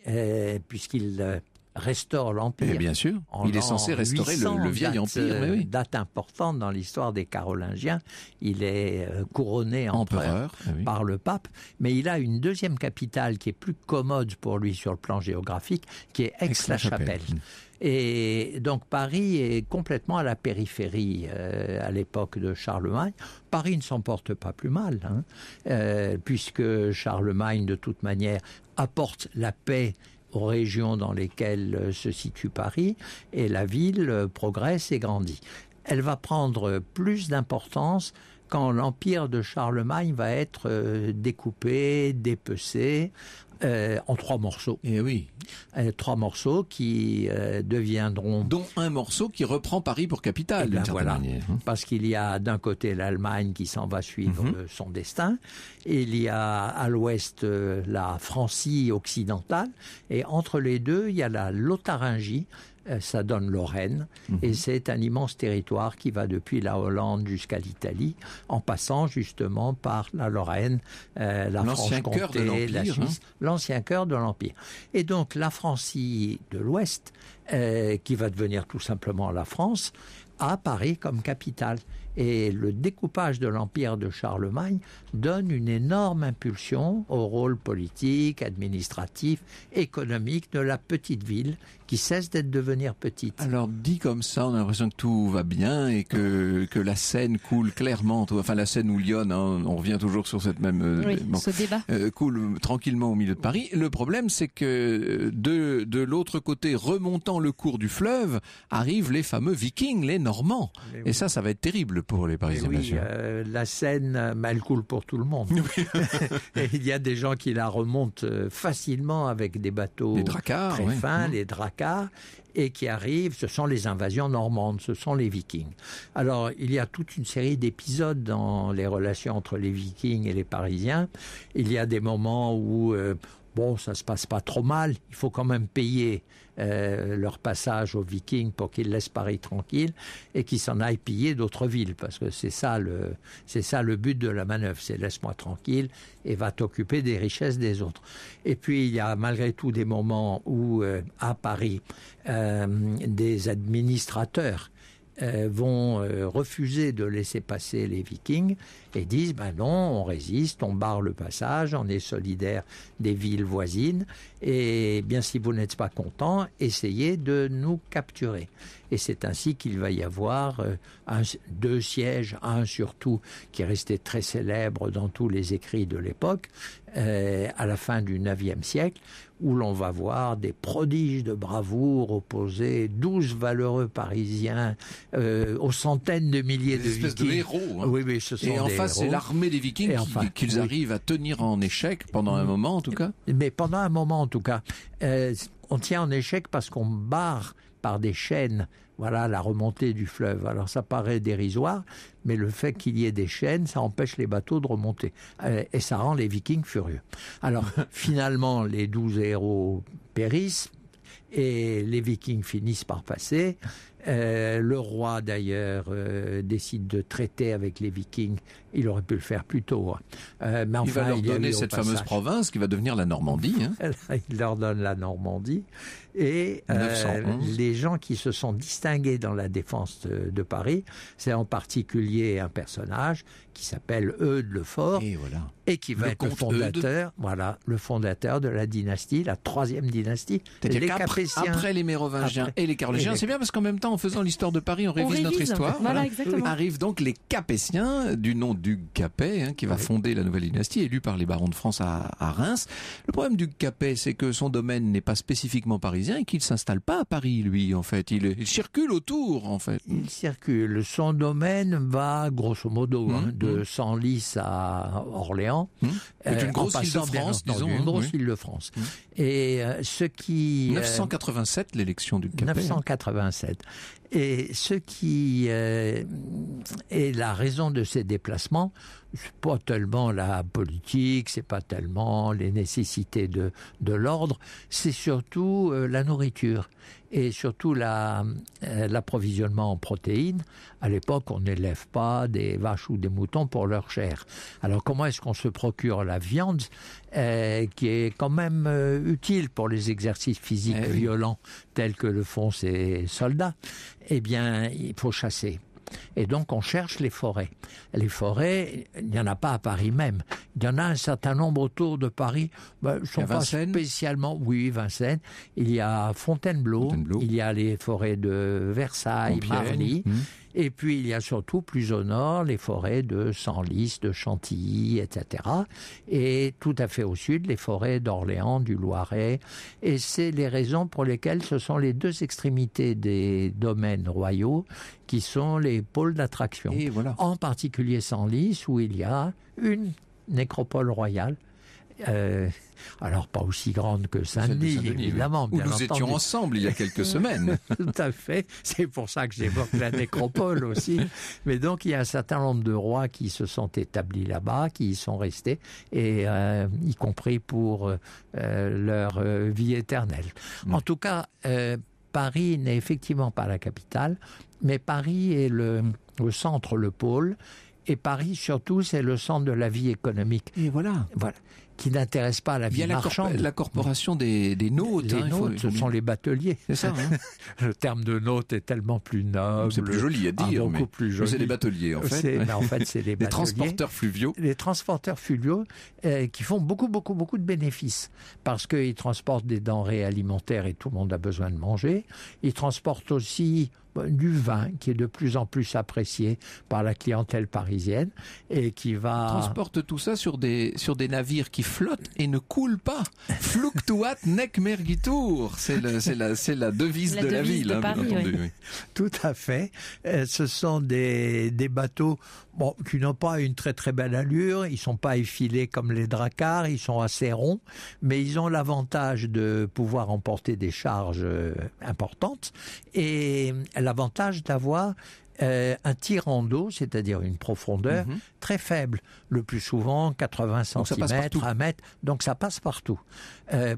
euh, puisqu'il restaure l'Empire. Eh bien sûr, il est censé restaurer le, vieil Empire. Mais une Date importante dans l'histoire des Carolingiens. Il est euh, couronné empereur, eh par le pape, mais il a une deuxième capitale qui est plus commode pour lui sur le plan géographique, qui est Aix-la-Chapelle. Et donc Paris est complètement à la périphérie euh, à l'époque de Charlemagne. Paris ne s'en porte pas plus mal, hein, euh, puisque Charlemagne, de toute manière, apporte la paix aux régions dans lesquelles euh, se situe Paris, et la ville euh, progresse et grandit. Elle va prendre plus d'importance quand l'empire de Charlemagne va être euh, découpé, dépecé, euh, en trois morceaux. Et eh oui. Euh, trois morceaux qui euh, deviendront. Dont un morceau qui reprend Paris pour capitale. Eh ben voilà. Hein. Parce qu'il y a d'un côté l'Allemagne qui s'en va suivre mhm. son destin, il y a à l'ouest la Francie occidentale, et entre les deux il y a la Lotharingie euh, ça donne Lorraine, mhm. et c'est un immense territoire qui va depuis la Hollande jusqu'à l'Italie, en passant justement par la Lorraine, euh, la Franche-Comté, la Suisse, hein. l'ancien cœur de l'Empire. Et donc la Francie de l'Ouest, euh, qui va devenir tout simplement la France, a Paris comme capitale. Et le découpage de l'empire de Charlemagne donne une énorme impulsion au rôle politique, administratif, économique de la petite ville qui cesse d'être devenir petite. Alors dit comme ça, on a l'impression que tout va bien et que ah. que la Seine coule clairement, enfin la Seine ou Lyon, hein, on revient toujours sur cette même euh, ce débat. Euh, coule tranquillement au milieu de Paris. Le problème, c'est que euh, de de l'autre côté, remontant le cours du fleuve, arrivent les fameux Vikings, les Normands. Et ça, ça va être terrible pour les Parisiens. Oui, la Seine mal coule pour tout le monde. il y a des gens qui la remontent facilement avec des bateaux dracars, très fins, mmh. les dracars et qui arrivent, ce sont les invasions normandes, ce sont les vikings. Alors, il y a toute une série d'épisodes dans les relations entre les vikings et les parisiens. Il y a des moments où euh, Bon, ça se passe pas trop mal. Il faut quand même payer euh, leur passage aux Vikings pour qu'ils laissent Paris tranquille et qu'ils s'en aillent piller d'autres villes, parce que c'est ça le c'est ça le but de la manœuvre. C'est laisse-moi tranquille et va t'occuper des richesses des autres. Et puis il y a malgré tout des moments où euh, à Paris euh, des administrateurs vont refuser de laisser passer les Vikings et disent ben non, on résiste, on barre le passage, on est solidaire des villes voisines et bien si vous n'êtes pas content, essayez de nous capturer. Et c'est ainsi qu'il va y avoir euh, deux sièges, un surtout qui est resté très célèbre dans tous les écrits de l'époque, euh, à la fin du IXe siècle, où l'on va voir des prodiges de bravoure opposés, douze valeureux Parisiens euh, aux centaines de milliers de de héros. Hein. Oui, ce c'est l'armée des Vikings enfin, qu'ils arrivent à tenir en échec pendant un mm. moment, en tout cas. Mais pendant un moment, en tout cas, euh, on tient en échec parce qu'on barre par des chaînes. Voilà la remontée du fleuve. Alors ça paraît dérisoire, mais le fait qu'il y ait des chaînes, ça empêche les bateaux de remonter. Euh, et ça rend les vikings furieux. Alors finalement, les douze héros périssent, et les Vikings finissent par passer. Euh, le roi d'ailleurs décide de traiter avec les Vikings il aurait pu le faire plus tôt. Hein. Euh, mais il va leur donner cette fameuse province qui va devenir la Normandie. Hein. il leur donne la Normandie. Et euh, les gens qui se sont distingués dans la défense de, Paris, c'est en particulier un personnage qui s'appelle Eudes le Fort et, qui va être le fondateur, voilà, le fondateur de la dynastie, la troisième dynastie, les Capétiens. Après les Mérovingiens et les Carolingiens, c'est bien parce qu'en même temps, en faisant l'histoire de Paris, on révise, notre histoire. Voilà, Arrivent donc les Capétiens du nom du Capet, hein, qui va fonder la nouvelle dynastie, élu par les barons de France à, Reims. Le problème du Capet, c'est que son domaine n'est pas spécifiquement parisien et qu'il s'installe pas à Paris, lui, en fait. Il, circule autour, en fait. Il circule. Son domaine va, grosso modo, hein, mmh, de mmh. Senlis à Orléans. Mmh. C'est une euh, grosse hein, île de France, disons. Une grosse île de France. Et euh, ce qui... 987, euh, l'élection du Capet. 987. Et ce qui euh, est la raison de ces déplacements, c'est pas tellement la politique, c'est pas tellement les nécessités de, l'ordre, c'est surtout euh, la nourriture et surtout euh, l'approvisionnement la, en protéines. À l'époque, on n'élève pas des vaches ou des moutons pour leur chair. Alors comment est-ce qu'on se procure la viande euh, qui est quand même euh, utile pour les exercices physiques eh violents tels que le font ces soldats Eh bien, il faut chasser. Et donc on cherche les forêts. Les forêts, il n'y en a pas à Paris même. Il y en a un certain nombre autour de Paris. Ben, sont pas spécialement. Oui, Vincennes. Il y a Fontainebleau. Il y a les forêts de Versailles, Marly. Mmh. Et puis il y a surtout plus au nord les forêts de Senlis, de Chantilly, etc. Et tout à fait au sud les forêts d'Orléans, du Loiret. Et c'est les raisons pour lesquelles ce sont les deux extrémités des domaines royaux qui sont les pôles d'attraction. En particulier Senlis où il y a une nécropole royale euh, alors pas aussi grande que Saint-Denis, évidemment. où nous étions ensemble il y a quelques semaines. Tout à fait. C'est pour ça que j'évoque la nécropole aussi. Mais donc il y a un certain nombre de rois qui se sont établis là-bas, qui y sont restés, et euh, y compris pour euh, leur vie éternelle. Mm. En tout cas, Paris n'est effectivement pas la capitale, mais Paris est le, centre, le pôle. Et Paris, surtout, c'est le centre de la vie économique. Et voilà. Voilà qui n'intéresse pas à la vie marchande. La, la, corporation des, des nôtres. Les hein, ce sont les bateliers. C'est ça. Hein. le terme de nôtre est tellement plus noble. C'est plus joli à dire. beaucoup mais... plus C'est les bateliers, en fait. en fait, c'est les, transporteurs fluviaux. Les transporteurs fluviaux euh, qui font beaucoup, beaucoup, beaucoup de bénéfices parce qu'ils transportent des denrées alimentaires et tout le monde a besoin de manger. Ils transportent aussi du vin qui est de plus en plus apprécié par la clientèle parisienne et qui va... transporte tout ça sur des, sur des navires qui flottent et ne coulent pas. Fluctuat nec mergitur. C'est la, c'est la devise de la ville, hein, Tout à fait. Euh, ce sont des, des bateaux qui n'ont pas une très très belle allure, ils sont pas effilés comme les dracars, ils sont assez ronds, mais ils ont l'avantage de pouvoir emporter des charges euh, importantes et euh, l'avantage d'avoir euh, un tirant d'eau, c'est-à-dire une profondeur mhm. très faible, le plus souvent 80 cm, 1 mètre, donc ça passe partout.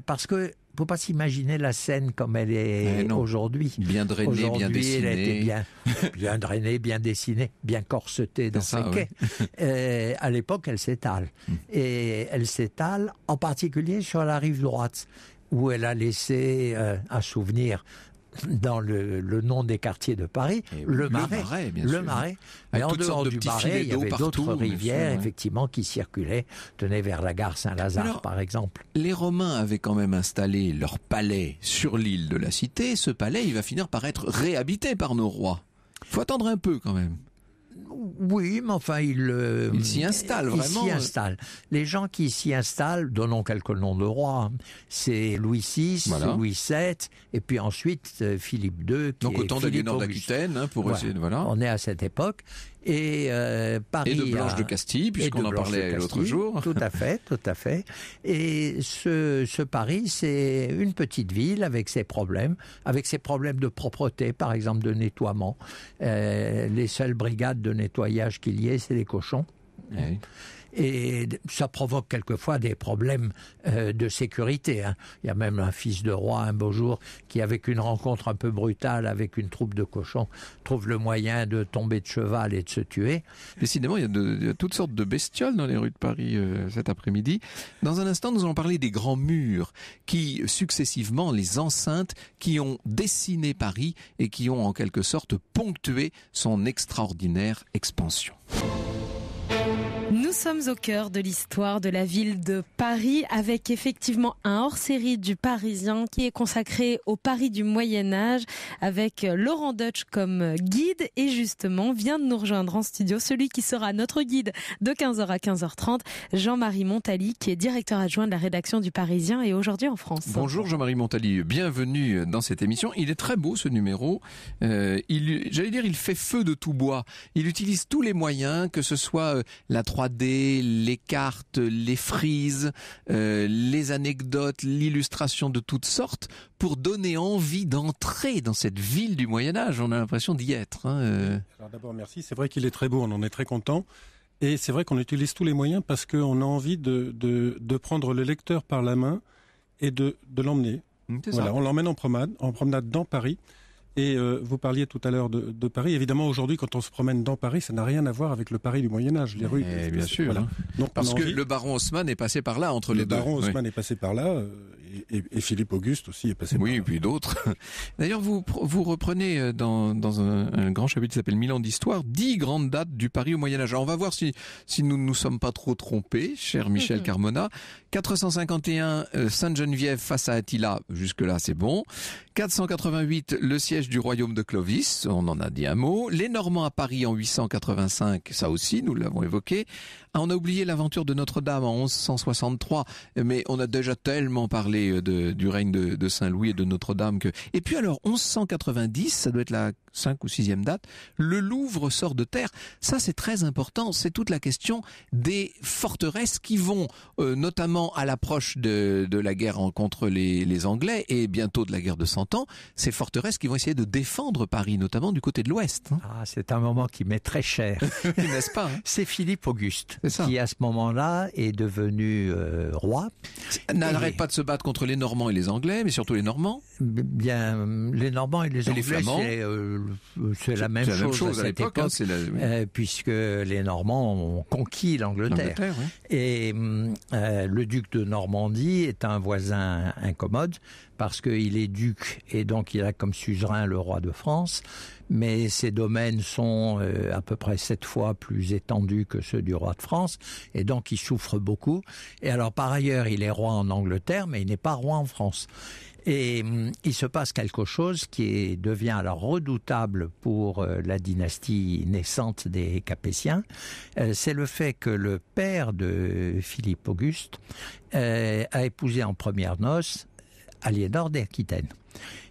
parce que faut pas s'imaginer la scène comme elle est eh aujourd'hui. Bien drainée, bien dessinée. bien, drainée, bien dessinée, bien corsetée dans ses quais. Euh, à l'époque, elle s'étale. Mm. Et elle s'étale en particulier sur la rive droite, où elle a laissé à euh, un souvenir dans le, nom des quartiers de Paris, le Marais. Le Marais, Mais en dehors de du Marais, il y avait d'autres rivières, effectivement, qui circulaient, tenaient vers la gare Saint-Lazare, par exemple. Les Romains avaient quand même installé leur palais sur l'île de la Cité. Ce palais, il va finir par être réhabité par nos rois. Faut attendre un peu quand même. Oui, mais enfin, il, euh, s'y installe vraiment. Euh. Les gens qui s'y installent, donnons quelques noms de rois. C'est Louis VI, Louis VII, et puis ensuite euh, Philippe II. Qui Donc autant hein, de d'Aquitaine, pour Voilà. On est à cette époque et euh, Paris. Et de Blanche de hein, Castille, puisqu'on en parlait l'autre jour. Tout à fait, tout à fait. Et ce, ce Paris, c'est une petite ville avec ses problèmes, avec ses problèmes de propreté, par exemple de nettoiement. Euh, les seules brigades de nettoyage qu'il y ait, c'est les cochons. Oui et ça provoque quelquefois des problèmes euh, de sécurité. Hein. Il y a même un fils de roi un beau jour qui, avec une rencontre un peu brutale avec une troupe de cochons, trouve le moyen de tomber de cheval et de se tuer. Décidément, il y a, toutes sortes de bestioles dans les rues de Paris euh, cet après-midi. Dans un instant, nous allons parler des grands murs qui, successivement, les enceintes qui ont dessiné Paris et qui ont en quelque sorte ponctué son extraordinaire expansion. Nous sommes au cœur de l'histoire de la ville de Paris avec effectivement un hors-série du Parisien qui est consacré au Paris du Moyen Âge avec Laurent Deutsch comme guide et justement vient de nous rejoindre en studio celui qui sera notre guide de 15h à 15h30, Jean-Marie Montali qui est directeur adjoint de la rédaction du Parisien et aujourd'hui en France. Bonjour Jean-Marie Montali, bienvenue dans cette émission. Il est très beau ce numéro. Euh, il, j'allais dire, il fait feu de tout bois. Il utilise tous les moyens, que ce soit euh, la 3D, les cartes, les frises, euh, les anecdotes, l'illustration de toutes sortes pour donner envie d'entrer dans cette ville du Moyen Âge. On a l'impression d'y être. Hein, euh. Alors d'abord merci, c'est vrai qu'il est très beau, on en est très content. Et c'est vrai qu'on utilise tous les moyens parce qu'on a envie de, prendre le lecteur par la main et de, de l'emmener. on l'emmène en promenade, en promenade dans Paris. Et euh, vous parliez tout à l'heure de, Paris. Évidemment, aujourd'hui, quand on se promène dans Paris, ça n'a rien à voir avec le Paris du Moyen Âge. Les rues, bien sûr. Hein. Parce que le baron Haussmann est passé par là entre les deux. Le baron Haussmann est passé par là, euh, et, Philippe Auguste aussi est passé. Oui, et puis d'autres. D'ailleurs, vous vous reprenez euh, dans, un, grand chapitre qui s'appelle Milan d'histoire dix grandes dates du Paris au Moyen Âge. Alors, on va voir si si nous ne nous sommes pas trop trompés, cher Michel Carmona. 451 Sainte Geneviève face à Attila. Jusque là, c'est bon. 488 le siège du royaume de Clovis, on en a dit un mot. Les Normands à Paris en 885, ça aussi, nous l'avons évoqué. Ah, on a oublié l'aventure de Notre-Dame en 1163, mais on a déjà tellement parlé euh, du règne de, de Saint-Louis et de Notre-Dame que... Et puis alors, 1190, ça doit être la cinq ou sixième date, le Louvre sort de terre. Ça, c'est très important. C'est toute la question des forteresses qui vont, euh, notamment à l'approche de, la guerre contre les, Anglais et bientôt de la guerre de Cent Ans, ces forteresses qui vont essayer de défendre Paris, notamment du côté de l'Ouest. Hein. Ah, c'est un moment qui m'est très cher, n'est-ce pas hein? C'est Philippe Auguste qui, à ce moment-là, est devenu euh, roi. N'arrête pas de se battre contre les Normands et les Anglais, mais surtout les Normands. Bien, les Normands et les Anglais, et euh, c'est la même, chose, à cette époque, hein, hein. euh, puisque les Normands ont conquis l'Angleterre. Et mm, euh, le duc de Normandie est un voisin incommode parce qu'il est duc et donc il a comme suzerain le roi de France, mais ses domaines sont à peu près sept fois plus étendus que ceux du roi de France, et donc il souffre beaucoup. Et alors par ailleurs, il est roi en Angleterre, mais il n'est pas roi en France. Et mm, il se passe quelque chose qui devient alors redoutable pour euh, la dynastie naissante des Capétiens. Euh, c'est le fait que le père de Philippe Auguste euh, a épousé en première noces Aliénor d'Aquitaine.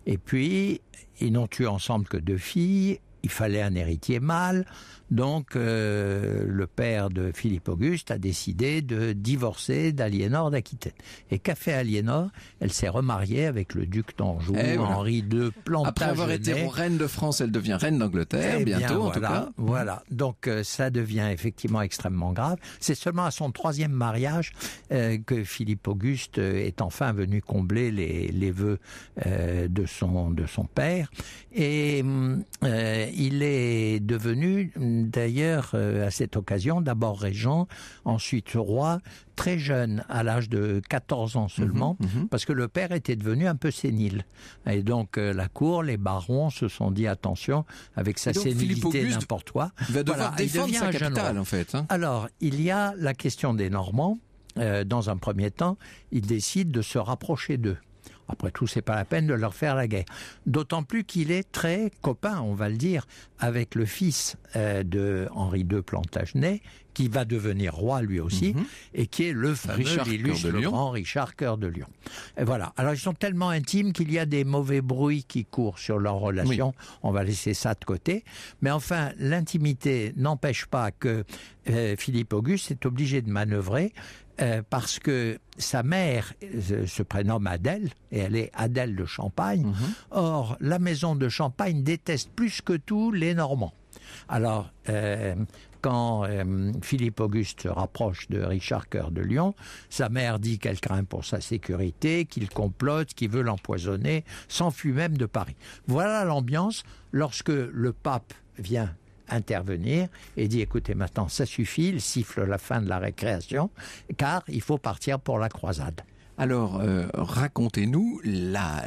Et puis, ils n'ont eu ensemble que deux filles, il fallait un héritier mâle. Donc euh, le père de Philippe Auguste a décidé de divorcer d'Aliénor d'Aquitaine. Et qu'a fait Aliénor Elle s'est remariée avec le duc d'Anjou, eh Henri II Plantagenet. Après avoir été eh reine de France, elle devient reine d'Angleterre, bientôt en tout cas. Voilà, donc euh, ça devient effectivement extrêmement grave. C'est seulement à son troisième mariage euh, que Philippe Auguste est enfin venu combler les, les vœux de, son, de son père. Et hum, il est devenu d'ailleurs euh, à cette occasion d'abord régent, ensuite roi, très jeune, à l'âge de 14 ans seulement, mhm, mhm. parce que le père était devenu un peu sénile. Et donc euh, la cour, les barons se sont dit attention avec sa sénilité n'importe quoi. Va devoir défendre sa capitale en fait. Hein. Alors il y a la question des Normands. Euh, dans un premier temps, ils décident de se rapprocher d'eux. Après tout, c'est pas la peine de leur faire la guerre. D'autant plus qu'il est très copain, on va le dire, avec le fils euh, de Henri II Plantagenet, qui va devenir roi lui aussi, mhm. et qui est le fameux Richard grand Richard Cœur de Lion. Et voilà. Alors ils sont tellement intimes qu'il y a des mauvais bruits qui courent sur leur relation. On va laisser ça de côté. Mais enfin, l'intimité n'empêche pas que euh, Philippe Auguste est obligé de manœuvrer euh, parce que sa mère euh, se prénomme Adèle, et elle est Adèle de Champagne. Mhm. Or, la maison de Champagne déteste plus que tout les Normands. Alors, euh, quand Philippe Auguste se rapproche de Richard Coeur de Lyon, sa mère dit qu'elle craint pour sa sécurité, qu'il complote, qu'il veut l'empoisonner, s'enfuit même de Paris. Voilà l'ambiance lorsque le pape vient intervenir et dit écoutez maintenant ça suffit, il siffle la fin de la récréation car il faut partir pour la croisade. Alors, euh, racontez-nous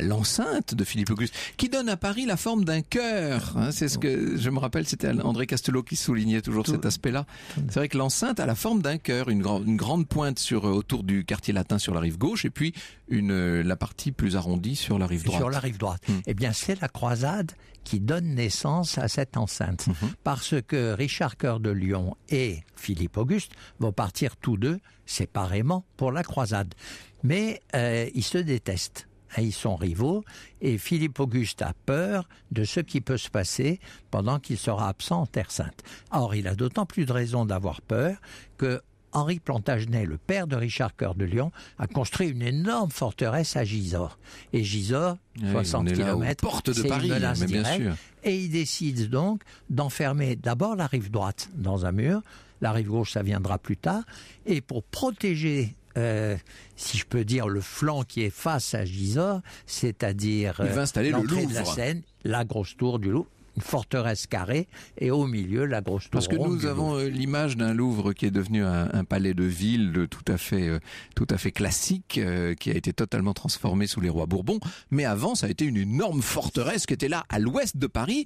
l'enceinte de Philippe Auguste, qui donne à Paris la forme d'un cœur. Hein, c'est ce que je me rappelle, c'était André Castelot qui soulignait toujours cet aspect-là. C'est vrai que l'enceinte a la forme d'un cœur, une, grande pointe sur euh, autour du quartier latin sur la rive gauche, et puis une euh, la partie plus arrondie sur la rive droite. Sur la rive droite. Hmm. Eh bien, c'est la croisade qui donne naissance à cette enceinte. Mhm. Parce que Richard Cœur de Lyon et Philippe Auguste vont partir tous deux séparément pour la croisade. Mais euh, ils se détestent. Hein, ils sont rivaux et Philippe Auguste a peur de ce qui peut se passer pendant qu'il sera absent en Terre Sainte. Or, il a d'autant plus de raison d'avoir peur que Henri Plantagenet, le père de Richard Coeur de Lyon, a construit une énorme forteresse à Gisors. Et Gisors, 60 km, c'est une mais bien Sûr. Et il décide donc d'enfermer d'abord la rive droite dans un mur, la rive gauche ça viendra plus tard, et pour protéger euh, si je peux dire, le flanc qui est face à Gisors, c'est-à-dire euh, le l'entrée de la Seine, la grosse tour du Louvre, une forteresse carrée, et au milieu la grosse tour. Parce que nous avons euh, l'image d'un Louvre qui est devenu un, palais de ville tout à fait, euh, tout à fait classique, euh, qui a été totalement transformé sous les rois Bourbons. Mais avant, ça a été une énorme forteresse qui était là à l'ouest de Paris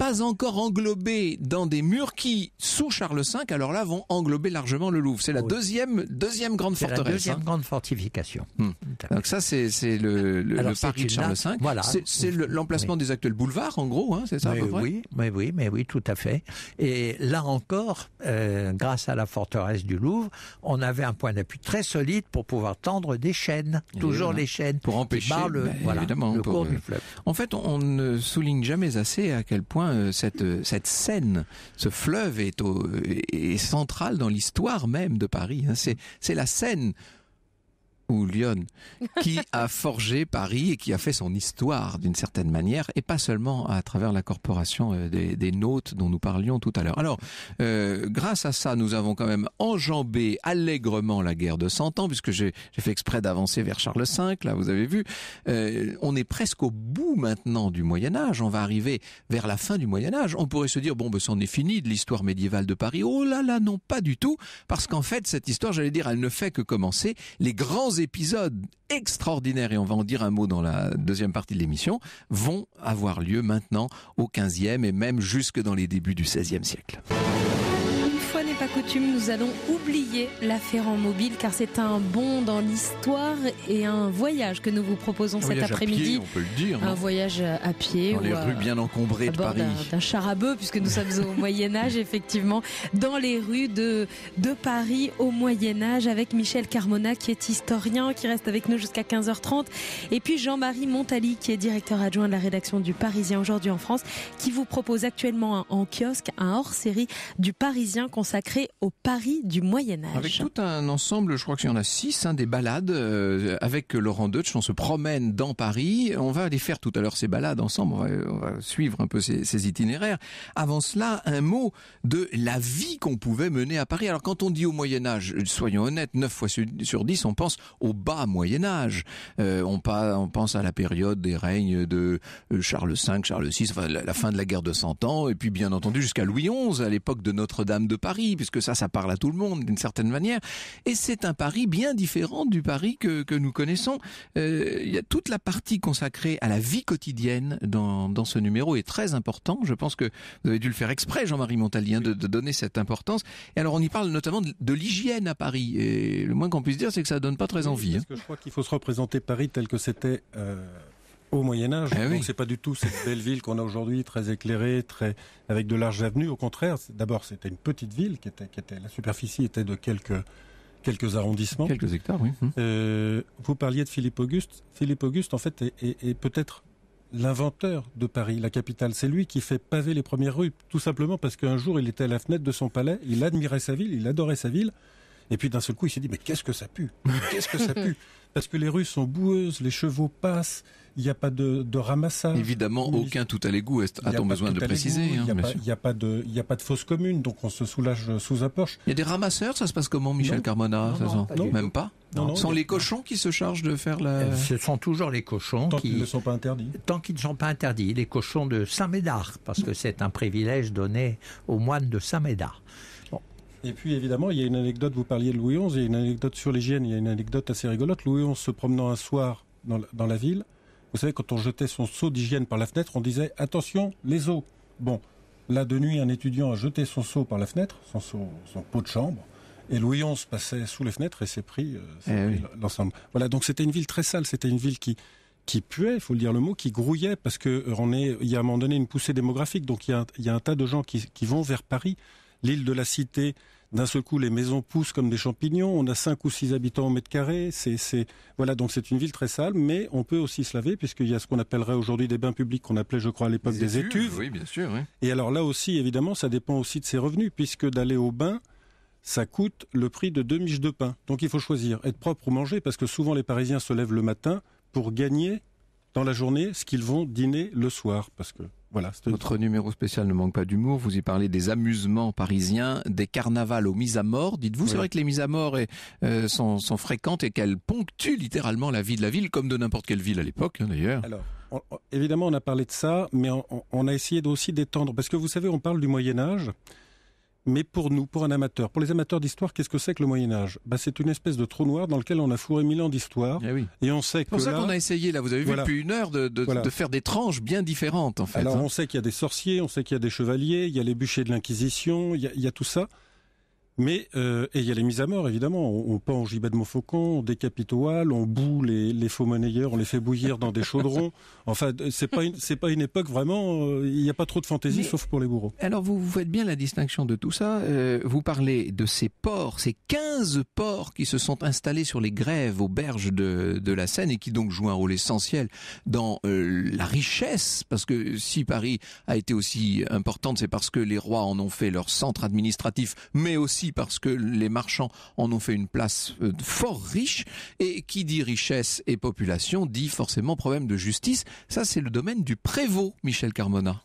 pas encore englobé dans des murs qui, sous Charles V, alors là, vont englober largement le Louvre. C'est la deuxième, deuxième grande forteresse. La deuxième hein. grande fortification. Hmm. Donc ça, c'est le, le, Paris de Charles V. Voilà. C'est l'emplacement des actuels boulevards, en gros, hein, c'est ça Oui, mais oui, mais oui, tout à fait. Et là encore, euh, grâce à la forteresse du Louvre, on avait un point d'appui très solide pour pouvoir tendre des chaînes, toujours les chaînes, pour empêcher bah, le, cours du euh, fleuve. En fait, on ne souligne jamais assez à quel point euh, cette, euh, cette ce fleuve est, au, est central dans l'histoire même de Paris. Hein. C'est la scène ou Lyon, qui a forgé Paris et qui a fait son histoire d'une certaine manière, et pas seulement à travers la corporation euh, des, des notes dont nous parlions tout à l'heure. Alors, euh, grâce à ça, nous avons quand même enjambé allègrement la guerre de Cent Ans, puisque j'ai fait exprès d'avancer vers Charles V, là vous avez vu. Euh, on est presque au bout maintenant du Moyen Âge, on va arriver vers la fin du Moyen Âge. On pourrait se dire, bon, ben, c'en est fini de l'histoire médiévale de Paris. Oh là là, non, pas du tout, parce qu'en fait, cette histoire, j'allais dire, elle ne fait que commencer. Les grands épisodes extraordinaires, et on va en dire un mot dans la deuxième partie de l'émission, vont avoir lieu maintenant au 15e et même jusque dans les débuts du 16e siècle coutume, nous allons oublier l'affaire en Mobile car c'est un bond dans l'histoire et un voyage que nous vous proposons cet après-midi. On peut le dire. Un voyage à pied. Dans ou les rues bien encombrées de Paris. D'un char à bœuf puisque nous sommes au Moyen-Âge, effectivement. Dans les rues de, de Paris au Moyen-Âge avec Michel Carmona qui est historien, qui reste avec nous jusqu'à 15h30. Et puis Jean-Marie Montali qui est directeur adjoint de la rédaction du Parisien aujourd'hui en France qui vous propose actuellement en kiosque un hors-série du Parisien consacré au Paris du Moyen Âge. Avec tout un ensemble, je crois qu'il y en a six, hein, des balades euh, avec Laurent Deutsch. On se promène dans Paris. On va aller faire tout à l'heure ces balades ensemble. On va, suivre un peu ces, itinéraires. Avant cela, un mot de la vie qu'on pouvait mener à Paris. Alors quand on dit au Moyen Âge, soyons honnêtes, 9 fois sur 10, on pense au bas Moyen Âge. Euh, on, pas, on, pense à la période des règnes de euh, Charles V, Charles VI, enfin, la, la fin de la guerre de Cent Ans, et puis bien entendu jusqu'à Louis XI, à l'époque de Notre-Dame de Paris, que ça, ça parle à tout le monde d'une certaine manière. Et c'est un Paris bien différent du Paris que, que nous connaissons. Euh, il y a toute la partie consacrée à la vie quotidienne dans, dans ce numéro est très important. Je pense que vous avez dû le faire exprès, Jean-Marie Montalien, hein, de, donner cette importance. Et alors, on y parle notamment de, l'hygiène à Paris. Et le moins qu'on puisse dire, c'est que ça donne pas très envie. parce hein. que je crois qu'il faut se représenter Paris tel que c'était. Euh, au Moyen Âge. Eh donc c'est pas du tout cette belle ville qu'on a aujourd'hui, très éclairée, très avec de larges avenues. Au contraire, d'abord c'était une petite ville qui était, la superficie était de quelques quelques arrondissements. Quelques hectares, oui. Hum. Euh, vous parliez de Philippe Auguste. Philippe Auguste, en fait, est, est peut-être l'inventeur de Paris, la capitale. C'est lui qui fait paver les premières rues, tout simplement parce qu'un jour, il était à la fenêtre de son palais, il admirait sa ville, il adorait sa ville, et puis d'un seul coup, il s'est dit, mais qu'est-ce que ça pue Qu'est-ce que ça pue Parce que les rues sont boueuses, les chevaux passent, il n'y a pas de, de ramassage. Évidemment, aucun tout à l'égout. A-t-on besoin de préciser Il n'y a, pas de, il a pas de fausse commune, donc on se soulage sous la poche. Il y a des ramasseurs, ça se passe comment, Michel Carmona non, Même pas. Non, sont les cochons qui se chargent de faire la. Ce sont toujours les cochons tant qu'ils ne sont pas interdits. Tant qu'ils ne sont pas interdits, les cochons de Saint-Médard, parce que c'est un privilège donné aux moines de Saint-Médard. Et puis évidemment, il y a une anecdote, vous parliez de Louis XI, il y a une anecdote sur l'hygiène, il y a une anecdote assez rigolote. Louis XI se promenant un soir dans dans la ville, vous savez, quand on jetait son seau d'hygiène par la fenêtre, on disait attention, les eaux. Bon, là de nuit, un étudiant a jeté son seau par la fenêtre, son, seau, son pot de chambre, et Louis XI passait sous les fenêtres et s'est pris, euh, eh l'ensemble. Voilà, donc c'était une ville très sale, c'était une ville qui qui puait, il faut le dire le mot, qui grouillait, parce que euh, y a à un moment donné une poussée démographique, donc il y a, un tas de gens qui, qui vont vers Paris. L'île de la Cité, d'un seul coup, les maisons poussent comme des champignons. On a cinq ou six habitants au mètre carré. C'est, voilà, donc c'est une ville très sale, mais on peut aussi se laver puisqu'il y a ce qu'on appellerait aujourd'hui des bains publics qu'on appelait, je crois, à l'époque des, études. étuves. sûr. Et alors là aussi, évidemment, ça dépend aussi de ses revenus puisque d'aller au bain, ça coûte le prix de deux miches de pain. Donc il faut choisir, être propre ou manger, parce que souvent les Parisiens se lèvent le matin pour gagner dans la journée ce qu'ils vont dîner le soir, parce que voilà, Notre numéro spécial ne manque pas d'humour. Vous y parlez des amusements parisiens, des carnavals aux mises à mort. Dites-vous, c'est vrai que les mises à mort euh, sont, fréquentes et qu'elles ponctuent littéralement la vie de la ville, comme de n'importe quelle ville à l'époque, hein, d'ailleurs. Alors, évidemment, on a parlé de ça, mais on, on a essayé aussi d'étendre, parce que vous savez, on parle du Moyen Âge. Mais pour nous, pour un amateur, pour les amateurs d'histoire, qu'est-ce que c'est que le Moyen Âge bah, C'est une espèce de trou noir dans lequel on a fourré mille ans d'histoire. Eh Et on sait que... C'est pour ça qu'on a essayé, là, vous avez vu depuis une heure, de, faire des tranches bien différentes, en fait. Alors hein. on sait qu'il y a des sorciers, on sait qu'il y a des chevaliers, il y a les bûchers de l'Inquisition, il y a tout ça. Mais euh, et il y a les mises à mort évidemment. On, on pend Gibet de Montfaucon, on décapite on boue les, faux monnayeurs, on les fait bouillir dans des chaudrons. Enfin, euh, c'est pas c'est pas une époque vraiment. Euh, il n'y a pas trop de fantaisie sauf pour les bourreaux. Alors vous, vous, faites bien la distinction de tout ça. vous parlez de ces ports, ces 15 ports qui se sont installés sur les grèves aux berges de, de la Seine et qui donc jouent un rôle essentiel dans la richesse parce que si Paris a été aussi importante, c'est parce que les rois en ont fait leur centre administratif, mais aussi parce que les marchands en ont fait une place euh, fort riche. Et qui dit richesse et population dit forcément problème de justice. Ça, c'est le domaine du prévôt, Michel Carmona.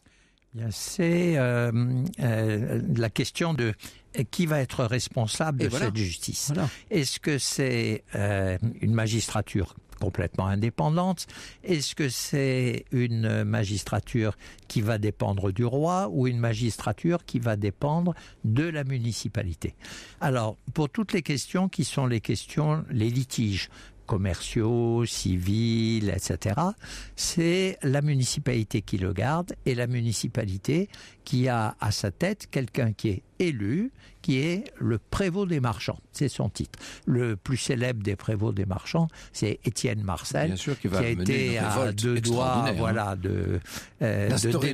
C'est euh, euh, la question de euh, qui va être responsable de cette justice. Est-ce que c'est une magistrature complètement indépendante Est-ce que c'est une magistrature qui va dépendre du roi ou une magistrature qui va dépendre de la municipalité Alors, pour toutes les questions qui sont les questions, les litiges, commerciaux, civils, etc. C'est la municipalité qui le garde et la municipalité qui a à sa tête quelqu'un qui est élu, qui est le prévôt des marchands. C'est son titre. Le plus célèbre des prévôts des marchands, c'est Étienne Marcel, qui, a été à deux doigts, hein. voilà, de, euh, d'instaurer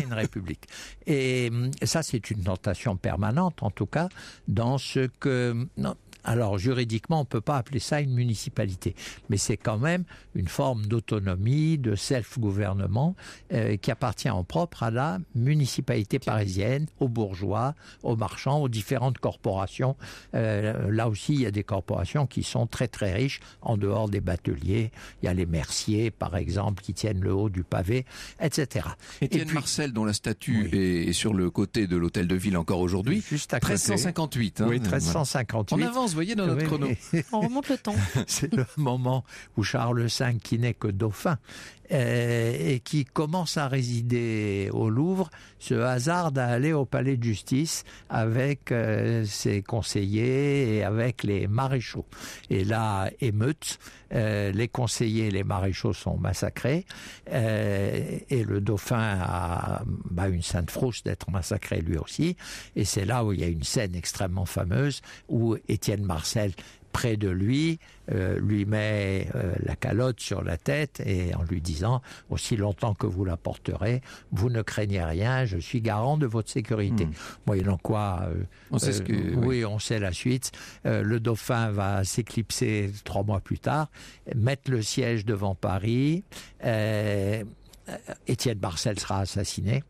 une république. Et hum, ça, c'est une tentation permanente, en tout cas, dans ce que non, alors juridiquement, on ne peut pas appeler ça une municipalité, mais c'est quand même une forme d'autonomie, de self-gouvernement euh, qui appartient en propre à la municipalité parisienne, aux bourgeois, aux marchands, aux différentes corporations. Euh, là aussi, il y a des corporations qui sont très très riches en dehors des bateliers. Il y a les merciers, par exemple, qui tiennent le haut du pavé, etc. Etienne Et puis, Marcel, dont la statue est sur le côté de l'hôtel de ville encore aujourd'hui, juste à 1358. Hein. oui, 1358 vous voyez, dans notre chrono. On remonte le temps. C'est le moment où Charles V, qui n'est que dauphin, euh, et qui commence à résider au Louvre se hasarde à aller au palais de justice avec euh, ses conseillers et avec les maréchaux. Et là, émeute, euh, les conseillers et les maréchaux sont massacrés et le dauphin a bah, une sainte frousse d'être massacré lui aussi. Et c'est là où il y a une scène extrêmement fameuse où Étienne Marcel près de lui, euh, lui met euh, la calotte sur la tête et en lui disant aussi longtemps que vous la porterez, vous ne craignez rien, je suis garant de votre sécurité. Hmm. Moyennant quoi, euh, on sait que, oui, on sait la suite. le dauphin va s'éclipser trois mois plus tard, mettre le siège devant Paris. Étienne Barcel sera assassiné.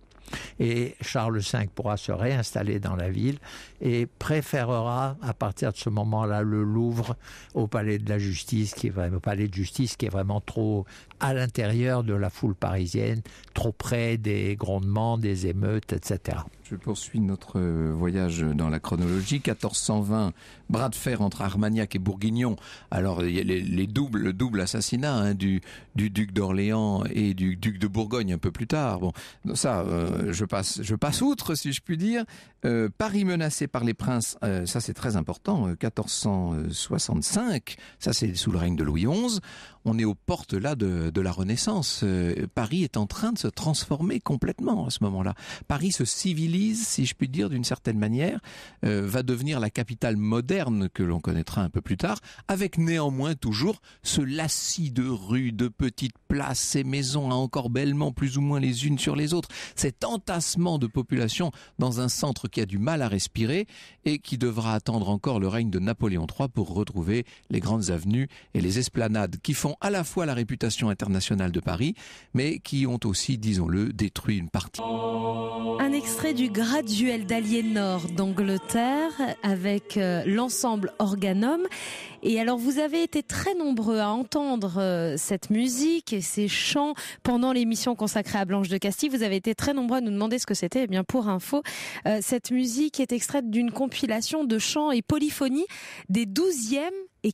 Et Charles V pourra se réinstaller dans la ville et préférera à partir de ce moment-là le Louvre au palais de la justice, qui est vraiment, palais de justice qui est vraiment trop à l'intérieur de la foule parisienne, trop près des grondements, des émeutes, etc. Je poursuis notre euh, voyage dans la chronologie. 1420, bras de fer entre Armagnac et Bourguignon. Alors il y a les, doubles, le double assassinat hein, du, du, duc d'Orléans et du duc de Bourgogne un peu plus tard. Bon, ça, euh, je passe, je passe outre si je puis dire. Euh, Paris menacé par les princes, ça c'est très important. 1465, ça c'est sous le règne de Louis XI. On est aux portes là de de la Renaissance. Euh, Paris est en train de se transformer complètement à ce moment-là. Paris se civilise, si je puis dire, d'une certaine manière, euh, va devenir la capitale moderne que l'on connaîtra un peu plus tard, avec néanmoins toujours ce lacis de rues, de petites places, ces maisons à bellement, plus ou moins les unes sur les autres, cet entassement de population dans un centre qui a du mal à respirer et qui devra attendre encore le règne de Napoléon III pour retrouver les grandes avenues et les esplanades qui font à la fois la réputation internationale de Paris, mais qui ont aussi, disons-le, détruit une partie. Un extrait du graduel Nord d'Angleterre avec euh, l'ensemble Organum. Et alors vous avez été très nombreux à entendre euh, cette musique et ces chants pendant l'émission consacrée à Blanche de Castille. Vous avez été très nombreux à nous demander ce que c'était. Eh bien pour info, euh, cette musique est extraite d'une compilation de chants et polyphonies des 12e et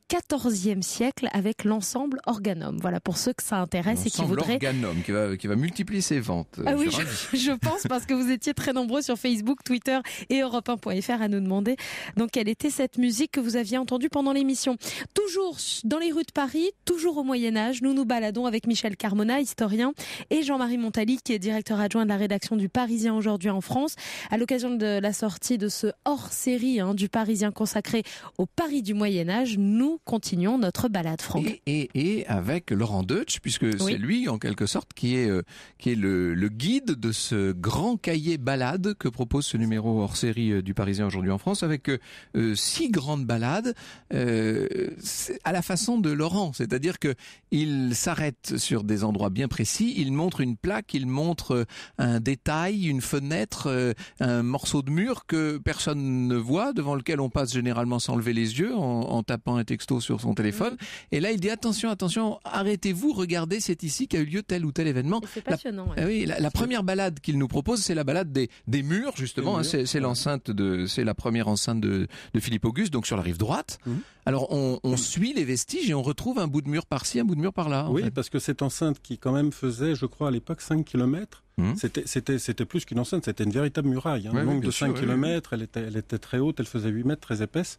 e siècle avec l'ensemble Organum. Voilà pour ceux que ça intéresse et qui voudraient. Organum qui va, qui va multiplier ses ventes. Euh, ah oui, je, pense parce que vous étiez très nombreux sur Facebook, Twitter et europe1.fr à nous demander donc quelle était cette musique que vous aviez entendue pendant l'émission. Toujours dans les rues de Paris, toujours au Moyen Âge, nous nous baladons avec Michel Carmona, historien, et Jean-Marie Montali qui est directeur adjoint de la rédaction du Parisien aujourd'hui en France, à l'occasion de la sortie de ce hors-série hein, du Parisien consacré au Paris du Moyen Âge nous continuons notre balade, Franck. Et, avec Laurent Deutsch, puisque c'est lui, en quelque sorte, qui est, euh, qui est le, guide de ce grand cahier balade que propose ce numéro hors série euh, du Parisien aujourd'hui en France, avec euh, six grandes balades à la façon de Laurent. C'est-à-dire que il s'arrête sur des endroits bien précis, il montre une plaque, il montre un détail, une fenêtre, un morceau de mur que personne ne voit, devant lequel on passe généralement sans lever les yeux en, en tapant texto sur son téléphone. Mm-hmm. Et là, il dit attention, attention, arrêtez-vous, regardez, c'est ici qu'a eu lieu tel ou tel événement. C'est La, ah oui, la, première balade qu'il nous propose, c'est la balade des, des murs, justement. Hein. c'est l'enceinte de, c'est la première enceinte de, de, Philippe Auguste, donc sur la rive droite. Mm-hmm. Alors, on, mm-hmm. suit les vestiges et on retrouve un bout de mur par-ci, un bout de mur par-là. Oui, parce que cette enceinte qui, quand même, faisait, je crois, à l'époque, 5 kilomètres, c'était, c'était, c'était plus qu'une enceinte, c'était une véritable muraille. Hein. longue de 5 km, Elle, était, elle était très haute, elle faisait 8 mètres, très épaisse.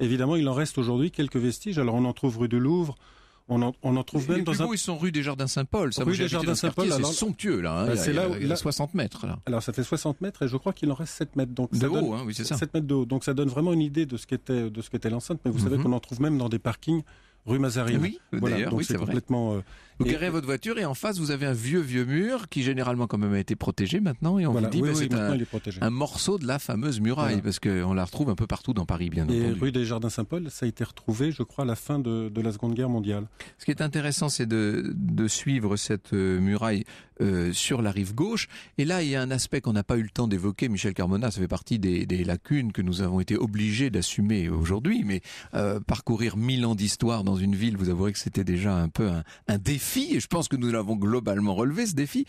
Évidemment, il en reste aujourd'hui quelques vestiges. Alors on en trouve rue du Louvre, on en, trouve même dans un. dans beaux, ils sont rue des Jardins Saint-Paul. rue des Jardins Saint-Paul, c'est somptueux là. Hein. Bah, c'est là, il y a 60 mètres. Là. Alors ça fait 60 mètres et je crois qu'il en reste 7 mètres. Donc de haut, hein, oui, c'est ça. 7 mètres de haut. Donc ça donne vraiment une idée de ce qu'était de ce qu'était l'enceinte. Mais vous savez mhm. qu'on en trouve même dans des parkings rue Mazarin. Oui, voilà. oui, c'est complètement. Euh, vous et... votre voiture et en face, vous avez un vieux, vieux mur qui généralement quand même a été protégé maintenant et on vous dit bah, c'est un, morceau de la fameuse muraille parce parce qu'on la retrouve un peu partout dans Paris, bien et Rue des Jardins Saint-Paul, ça a été retrouvé, je crois, à la fin de, la Seconde Guerre mondiale. Ce qui est intéressant, c'est de, suivre cette euh, muraille euh, sur la rive gauche. Et là, il y a un aspect qu'on n'a pas eu le temps d'évoquer. Michel Carmona, ça fait partie des, lacunes que nous avons été obligés d'assumer aujourd'hui. Mais euh, parcourir mille ans d'histoire dans une ville, vous avouerez que c'était déjà un peu un défi je pense que nous l'avons globalement relevé ce défi,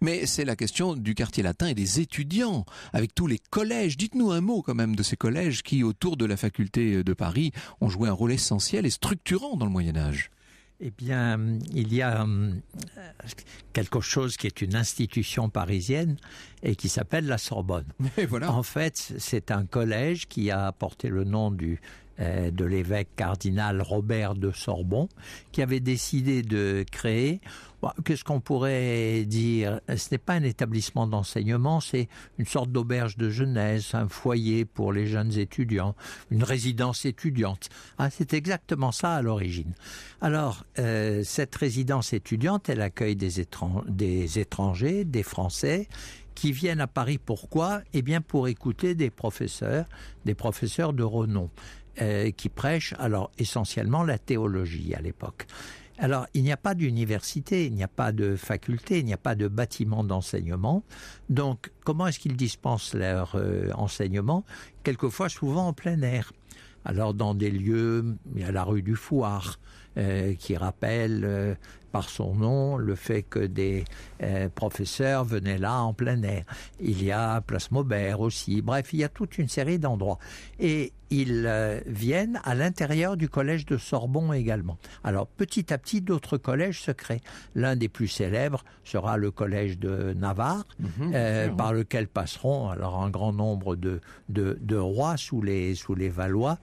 mais c'est la question du quartier latin et des étudiants, avec tous les collèges. Dites-nous un mot quand même de ces collèges qui, autour de la faculté de Paris, ont joué un rôle essentiel et structurant dans le Moyen Âge. Eh bien, il y a euh, quelque chose qui est une institution parisienne et qui s'appelle la Sorbonne. voilà. En fait, c'est un collège qui a porté le nom du euh, de l'évêque cardinal Robert de Sorbon, qui avait décidé de créer, qu'est-ce qu'on pourrait dire Ce n'est pas un établissement d'enseignement, c'est une sorte d'auberge de jeunesse, un foyer pour les jeunes étudiants, une résidence étudiante. Ah, c'est exactement ça à l'origine. Alors, euh, cette résidence étudiante, elle accueille des, étrangers, des étrangers, des Français, qui viennent à Paris pourquoi Eh bien pour écouter des professeurs, des professeurs de renom. Euh, qui prêchent alors essentiellement la théologie à l'époque. Alors, il n'y a pas d'université, il n'y a pas de faculté, il n'y a pas de bâtiment d'enseignement. Donc, comment est-ce qu'ils dispensent leur euh, enseignement Quelquefois, souvent en plein air. Alors, dans des lieux, il y a la rue du Foire euh, qui rappelle par son nom le fait que des euh, professeurs venaient là en plein air. Il y a Place Maubert aussi. Bref, il y a toute une série d'endroits. Et ils euh, viennent à l'intérieur du collège de Sorbonne également. Alors petit à petit, d'autres collèges se créent. L'un des plus célèbres sera le collège de Navarre, mhm, euh, par lequel passeront alors un grand nombre de, de rois sous les, sous les Valois.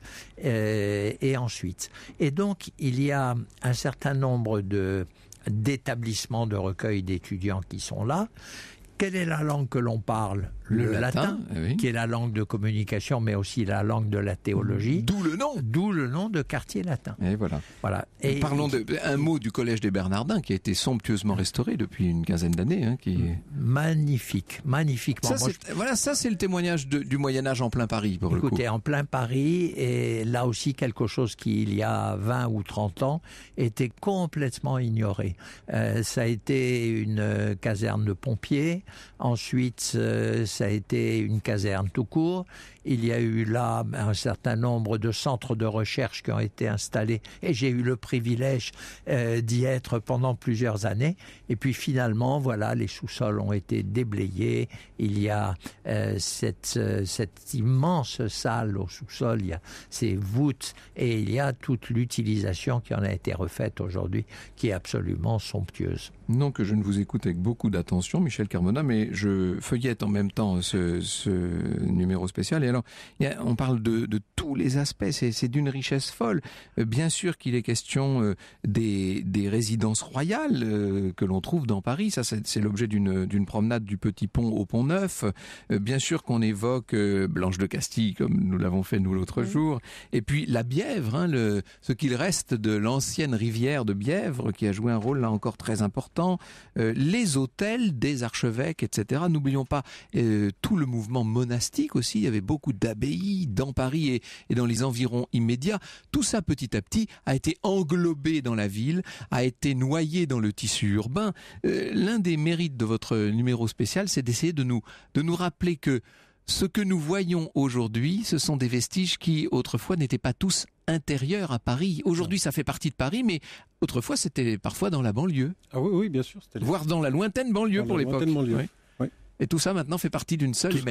Euh, et ensuite. Et donc, il y a un certain nombre de d'établissements de recueil d'étudiants qui sont là quelle est la langue que l'on parle Le, latin, eh qui est la langue de communication, mais aussi la langue de la théologie. D'où le nom D'où le nom de quartier latin. Et voilà. voilà. Et Parlons d'un mot du Collège des Bernardins, qui a été somptueusement restauré depuis une quinzaine d'années. Hein, qui... Magnifique, magnifiquement. Ça, Voilà, ça c'est le témoignage du Moyen-Âge en plein Paris, pour Écoutez, le coup. en plein Paris, et là aussi quelque chose qui, il y a 20 ou 30 ans, était complètement ignoré. Euh, ça a été une euh, caserne de pompiers, Ensuite, euh, ça a été une caserne tout court. Il y a eu là un certain nombre de centres de recherche qui ont été installés et j'ai eu le privilège euh, d'y être pendant plusieurs années. Et puis finalement, voilà, les sous-sols ont été déblayés. Il y a euh, euh, cette, immense salle au sous-sol, il y a ces voûtes et il y a toute l'utilisation qui en a été refaite aujourd'hui qui est absolument somptueuse. Non que je ne vous écoute avec beaucoup d'attention, Michel Carmona, mais je feuillette en même temps ce, numéro spécial. Et on parle de, tous les aspects, c'est d'une richesse folle. Euh, bien sûr qu'il est question euh, des, résidences royales euh, que l'on trouve dans Paris, ça c'est l'objet d'une promenade du Petit Pont au Pont Neuf. Bien sûr qu'on évoque Blanche de Castille, comme nous l'avons fait nous l'autre jour, et puis la Bièvre, hein, le, ce qu'il reste de l'ancienne rivière de Bièvre, qui a joué un rôle là encore très important, les hôtels des archevêques, etc. N'oublions pas tout le mouvement monastique aussi, il y avait beaucoup beaucoup d'abbayes dans Paris et, dans les environs immédiats. Tout ça, petit à petit, a été englobé dans la ville, a été noyé dans le tissu urbain. Euh, l'un des mérites de votre numéro spécial, c'est d'essayer de nous, de nous rappeler que ce que nous voyons aujourd'hui, ce sont des vestiges qui autrefois n'étaient pas tous intérieurs à Paris. Aujourd'hui, ça fait partie de Paris, mais autrefois, c'était parfois dans la banlieue. Ah oui, oui, bien sûr. Voire dans la lointaine banlieue pour l'époque. Oui. Et tout ça maintenant fait partie d'une seule, seule,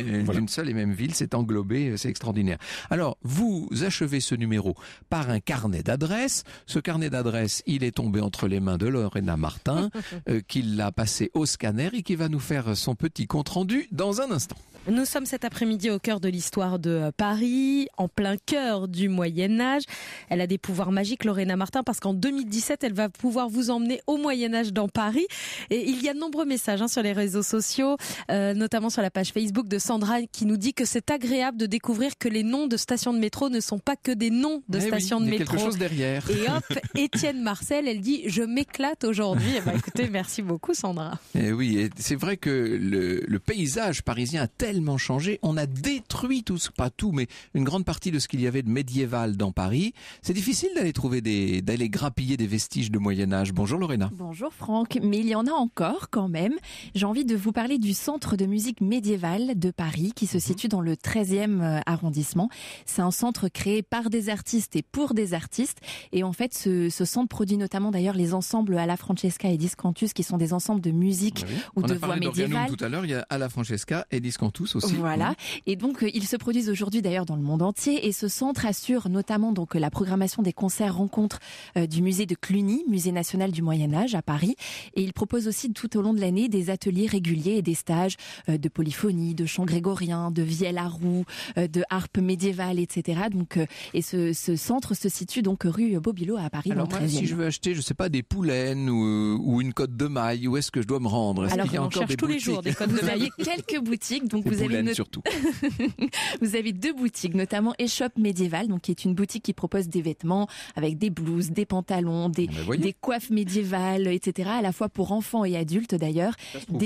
et même ville, c'est englobé, euh, c'est extraordinaire. Alors, vous achevez ce numéro par un carnet d'adresses. Ce carnet d'adresses, il est tombé entre les mains de Lorena Martin, euh, qui l'a passé au scanner et qui va nous faire son petit compte-rendu dans un instant. Nous sommes cet après-midi au cœur de l'histoire de euh, Paris, en plein cœur du Moyen Âge. Elle a des pouvoirs magiques, Lorena Martin, parce qu'en 2017, elle va pouvoir vous emmener au Moyen Âge dans Paris. Et il y a de nombreux messages hein, sur les réseaux sociaux, euh, notamment sur la page Facebook de Sandra qui nous dit que c'est agréable de découvrir que les noms de stations de métro ne sont pas que des noms de eh stations de métro. Quelque chose derrière. Et hop, Étienne Marcel, elle dit je m'éclate aujourd'hui. Eh ben, écoutez, merci beaucoup Sandra. Eh et oui, c'est vrai que le, le paysage parisien a tel changé. On a détruit tout, ce, pas tout, mais une grande partie de ce qu'il y avait de médiéval dans Paris. C'est difficile d'aller trouver des, d'aller grappiller des vestiges de Moyen Âge. Bonjour Lorena. Bonjour Franck. Mais il y en a encore quand même. J'ai envie de vous parler du Centre de musique médiévale de Paris qui se mhm. situe dans le 13e euh, arrondissement. C'est un centre créé par des artistes et pour des artistes. Et en fait, ce, centre produit notamment d'ailleurs les ensembles à la Francesca et Discantus qui sont des ensembles de musique ou de voix médiévale. tout à l'heure, il y a à la Francesca et Discantus aussi. Voilà. Mm-hmm. Et donc, euh, ils se produisent aujourd'hui d'ailleurs dans le monde entier. Et ce centre assure notamment donc la programmation des concerts rencontres euh, du musée de Cluny, musée national du Moyen Âge à Paris. Et il propose aussi tout au long de l'année des ateliers réguliers et des stages euh, de polyphonie, de chant grégorien, de vielle à roue, de harpe médiévale, etc. Donc, et ce, ce centre se situe donc rue Bobilo à Paris. Alors si je veux acheter, je sais pas, des poulaines ou, ou une côte de maille, où est-ce que je dois me rendre Alors il y a on cherche tous les jours des cottes de maille, quelques boutiques. Donc vous avez surtout. vous avez deux boutiques, notamment Échoppe médiévale, donc qui est une boutique qui propose des vêtements avec des blouses, des pantalons, des, ah ben, des coiffes médiévales, etc. À la fois pour enfants et adultes d'ailleurs. Ça se trouve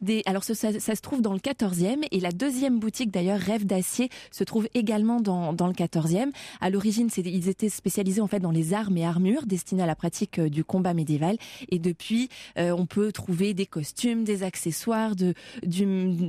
des, hein Alors ça, se trouve dans le 14e et la deuxième boutique d'ailleurs, Rêve d'acier, se trouve également dans, dans le 14e. À l'origine, c'est, ils étaient spécialisés en fait dans les armes et armures destinées à la pratique euh, du combat médiéval. Et depuis, euh, on peut trouver des costumes, des accessoires, de, du,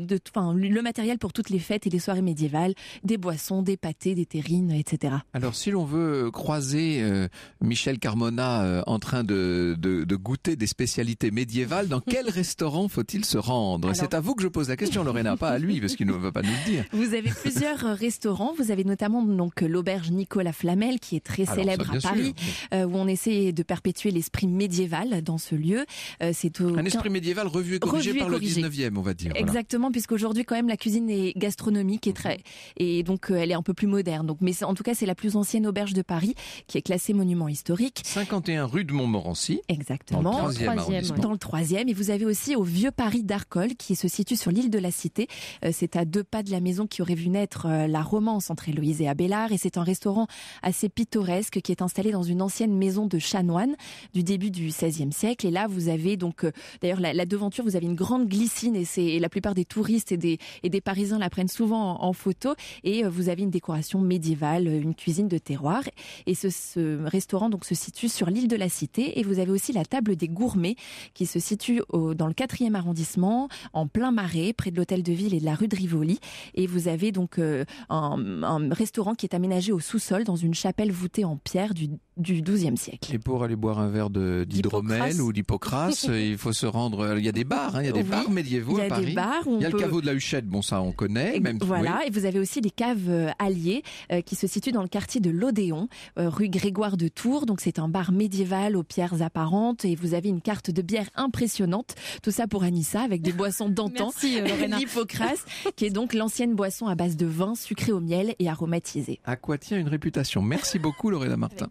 de, enfin, le matériel pour toutes les fêtes et les soirées médiévales, des boissons, des pâtés, des terrines, etc. Alors si l'on veut euh, croiser euh, Michel Carmona euh, en train de, goûter des spécialités médiévales, dans quel restaurant faut-il se rendre C'est à vous que je pose la question, Lorena, pas à lui, parce qu'il ne veut pas nous le dire. Vous avez plusieurs restaurants, vous avez notamment donc l'auberge Nicolas Flamel, qui est très célèbre à Paris, où on essaie de perpétuer l'esprit médiéval dans ce lieu. c'est Un esprit médiéval revu et corrigé par le 19e, on va dire. Exactement, puisqu'aujourd'hui quand même la cuisine est gastronomique et très et donc euh, elle est un peu plus moderne. Donc mais en tout cas, c'est la plus ancienne auberge de Paris qui est classée monument historique. 51 rue de Montmorency. Exactement. Dans le 3 dans le 3 et vous avez aussi au vieux Paris d'Arcole qui se situe sur l'île de la Cité. Euh, c'est à deux pas de la maison qui aurait vu naître euh, la romance entre Héloïse et Abélard et c'est un restaurant assez pittoresque qui est installé dans une ancienne maison de Chanoine du début du XVIe siècle et là vous avez donc d'ailleurs la, la, devanture vous avez une grande glycine et c'est la plupart des touristes et des et des Parisiens la prennent souvent en, photo. Et euh, vous avez une décoration médiévale, une cuisine de terroir. Et ce, restaurant donc se situe sur l'île de la Cité. Et vous avez aussi la table des gourmets qui se situe dans le 4e arrondissement, en plein marais, près de l'hôtel de ville et de la rue de Rivoli. Et vous avez donc euh, un, restaurant qui est aménagé au sous-sol dans une chapelle voûtée en pierre du du XIIe siècle. Et pour aller boire un verre d'hydromel ou d'hypocras, il faut se rendre. Euh, il y a des bars, hein, il y a des bars médiévaux à Paris. Il y a des le caveau de la Huchette, bon ça on connaît. Et voilà, et vous avez aussi des caves euh, alliées euh, qui se situent dans le quartier de l'Odéon, rue Grégoire de Tours. Donc c'est un bar médiéval aux pierres apparentes et vous avez une carte de bière impressionnante. Tout ça pour Anissa avec des boissons d'antan. L'hypocras, qui est donc l'ancienne boisson à base de vin sucré au miel et aromatisée. À quoi tient une réputation Merci beaucoup Lorena Martin.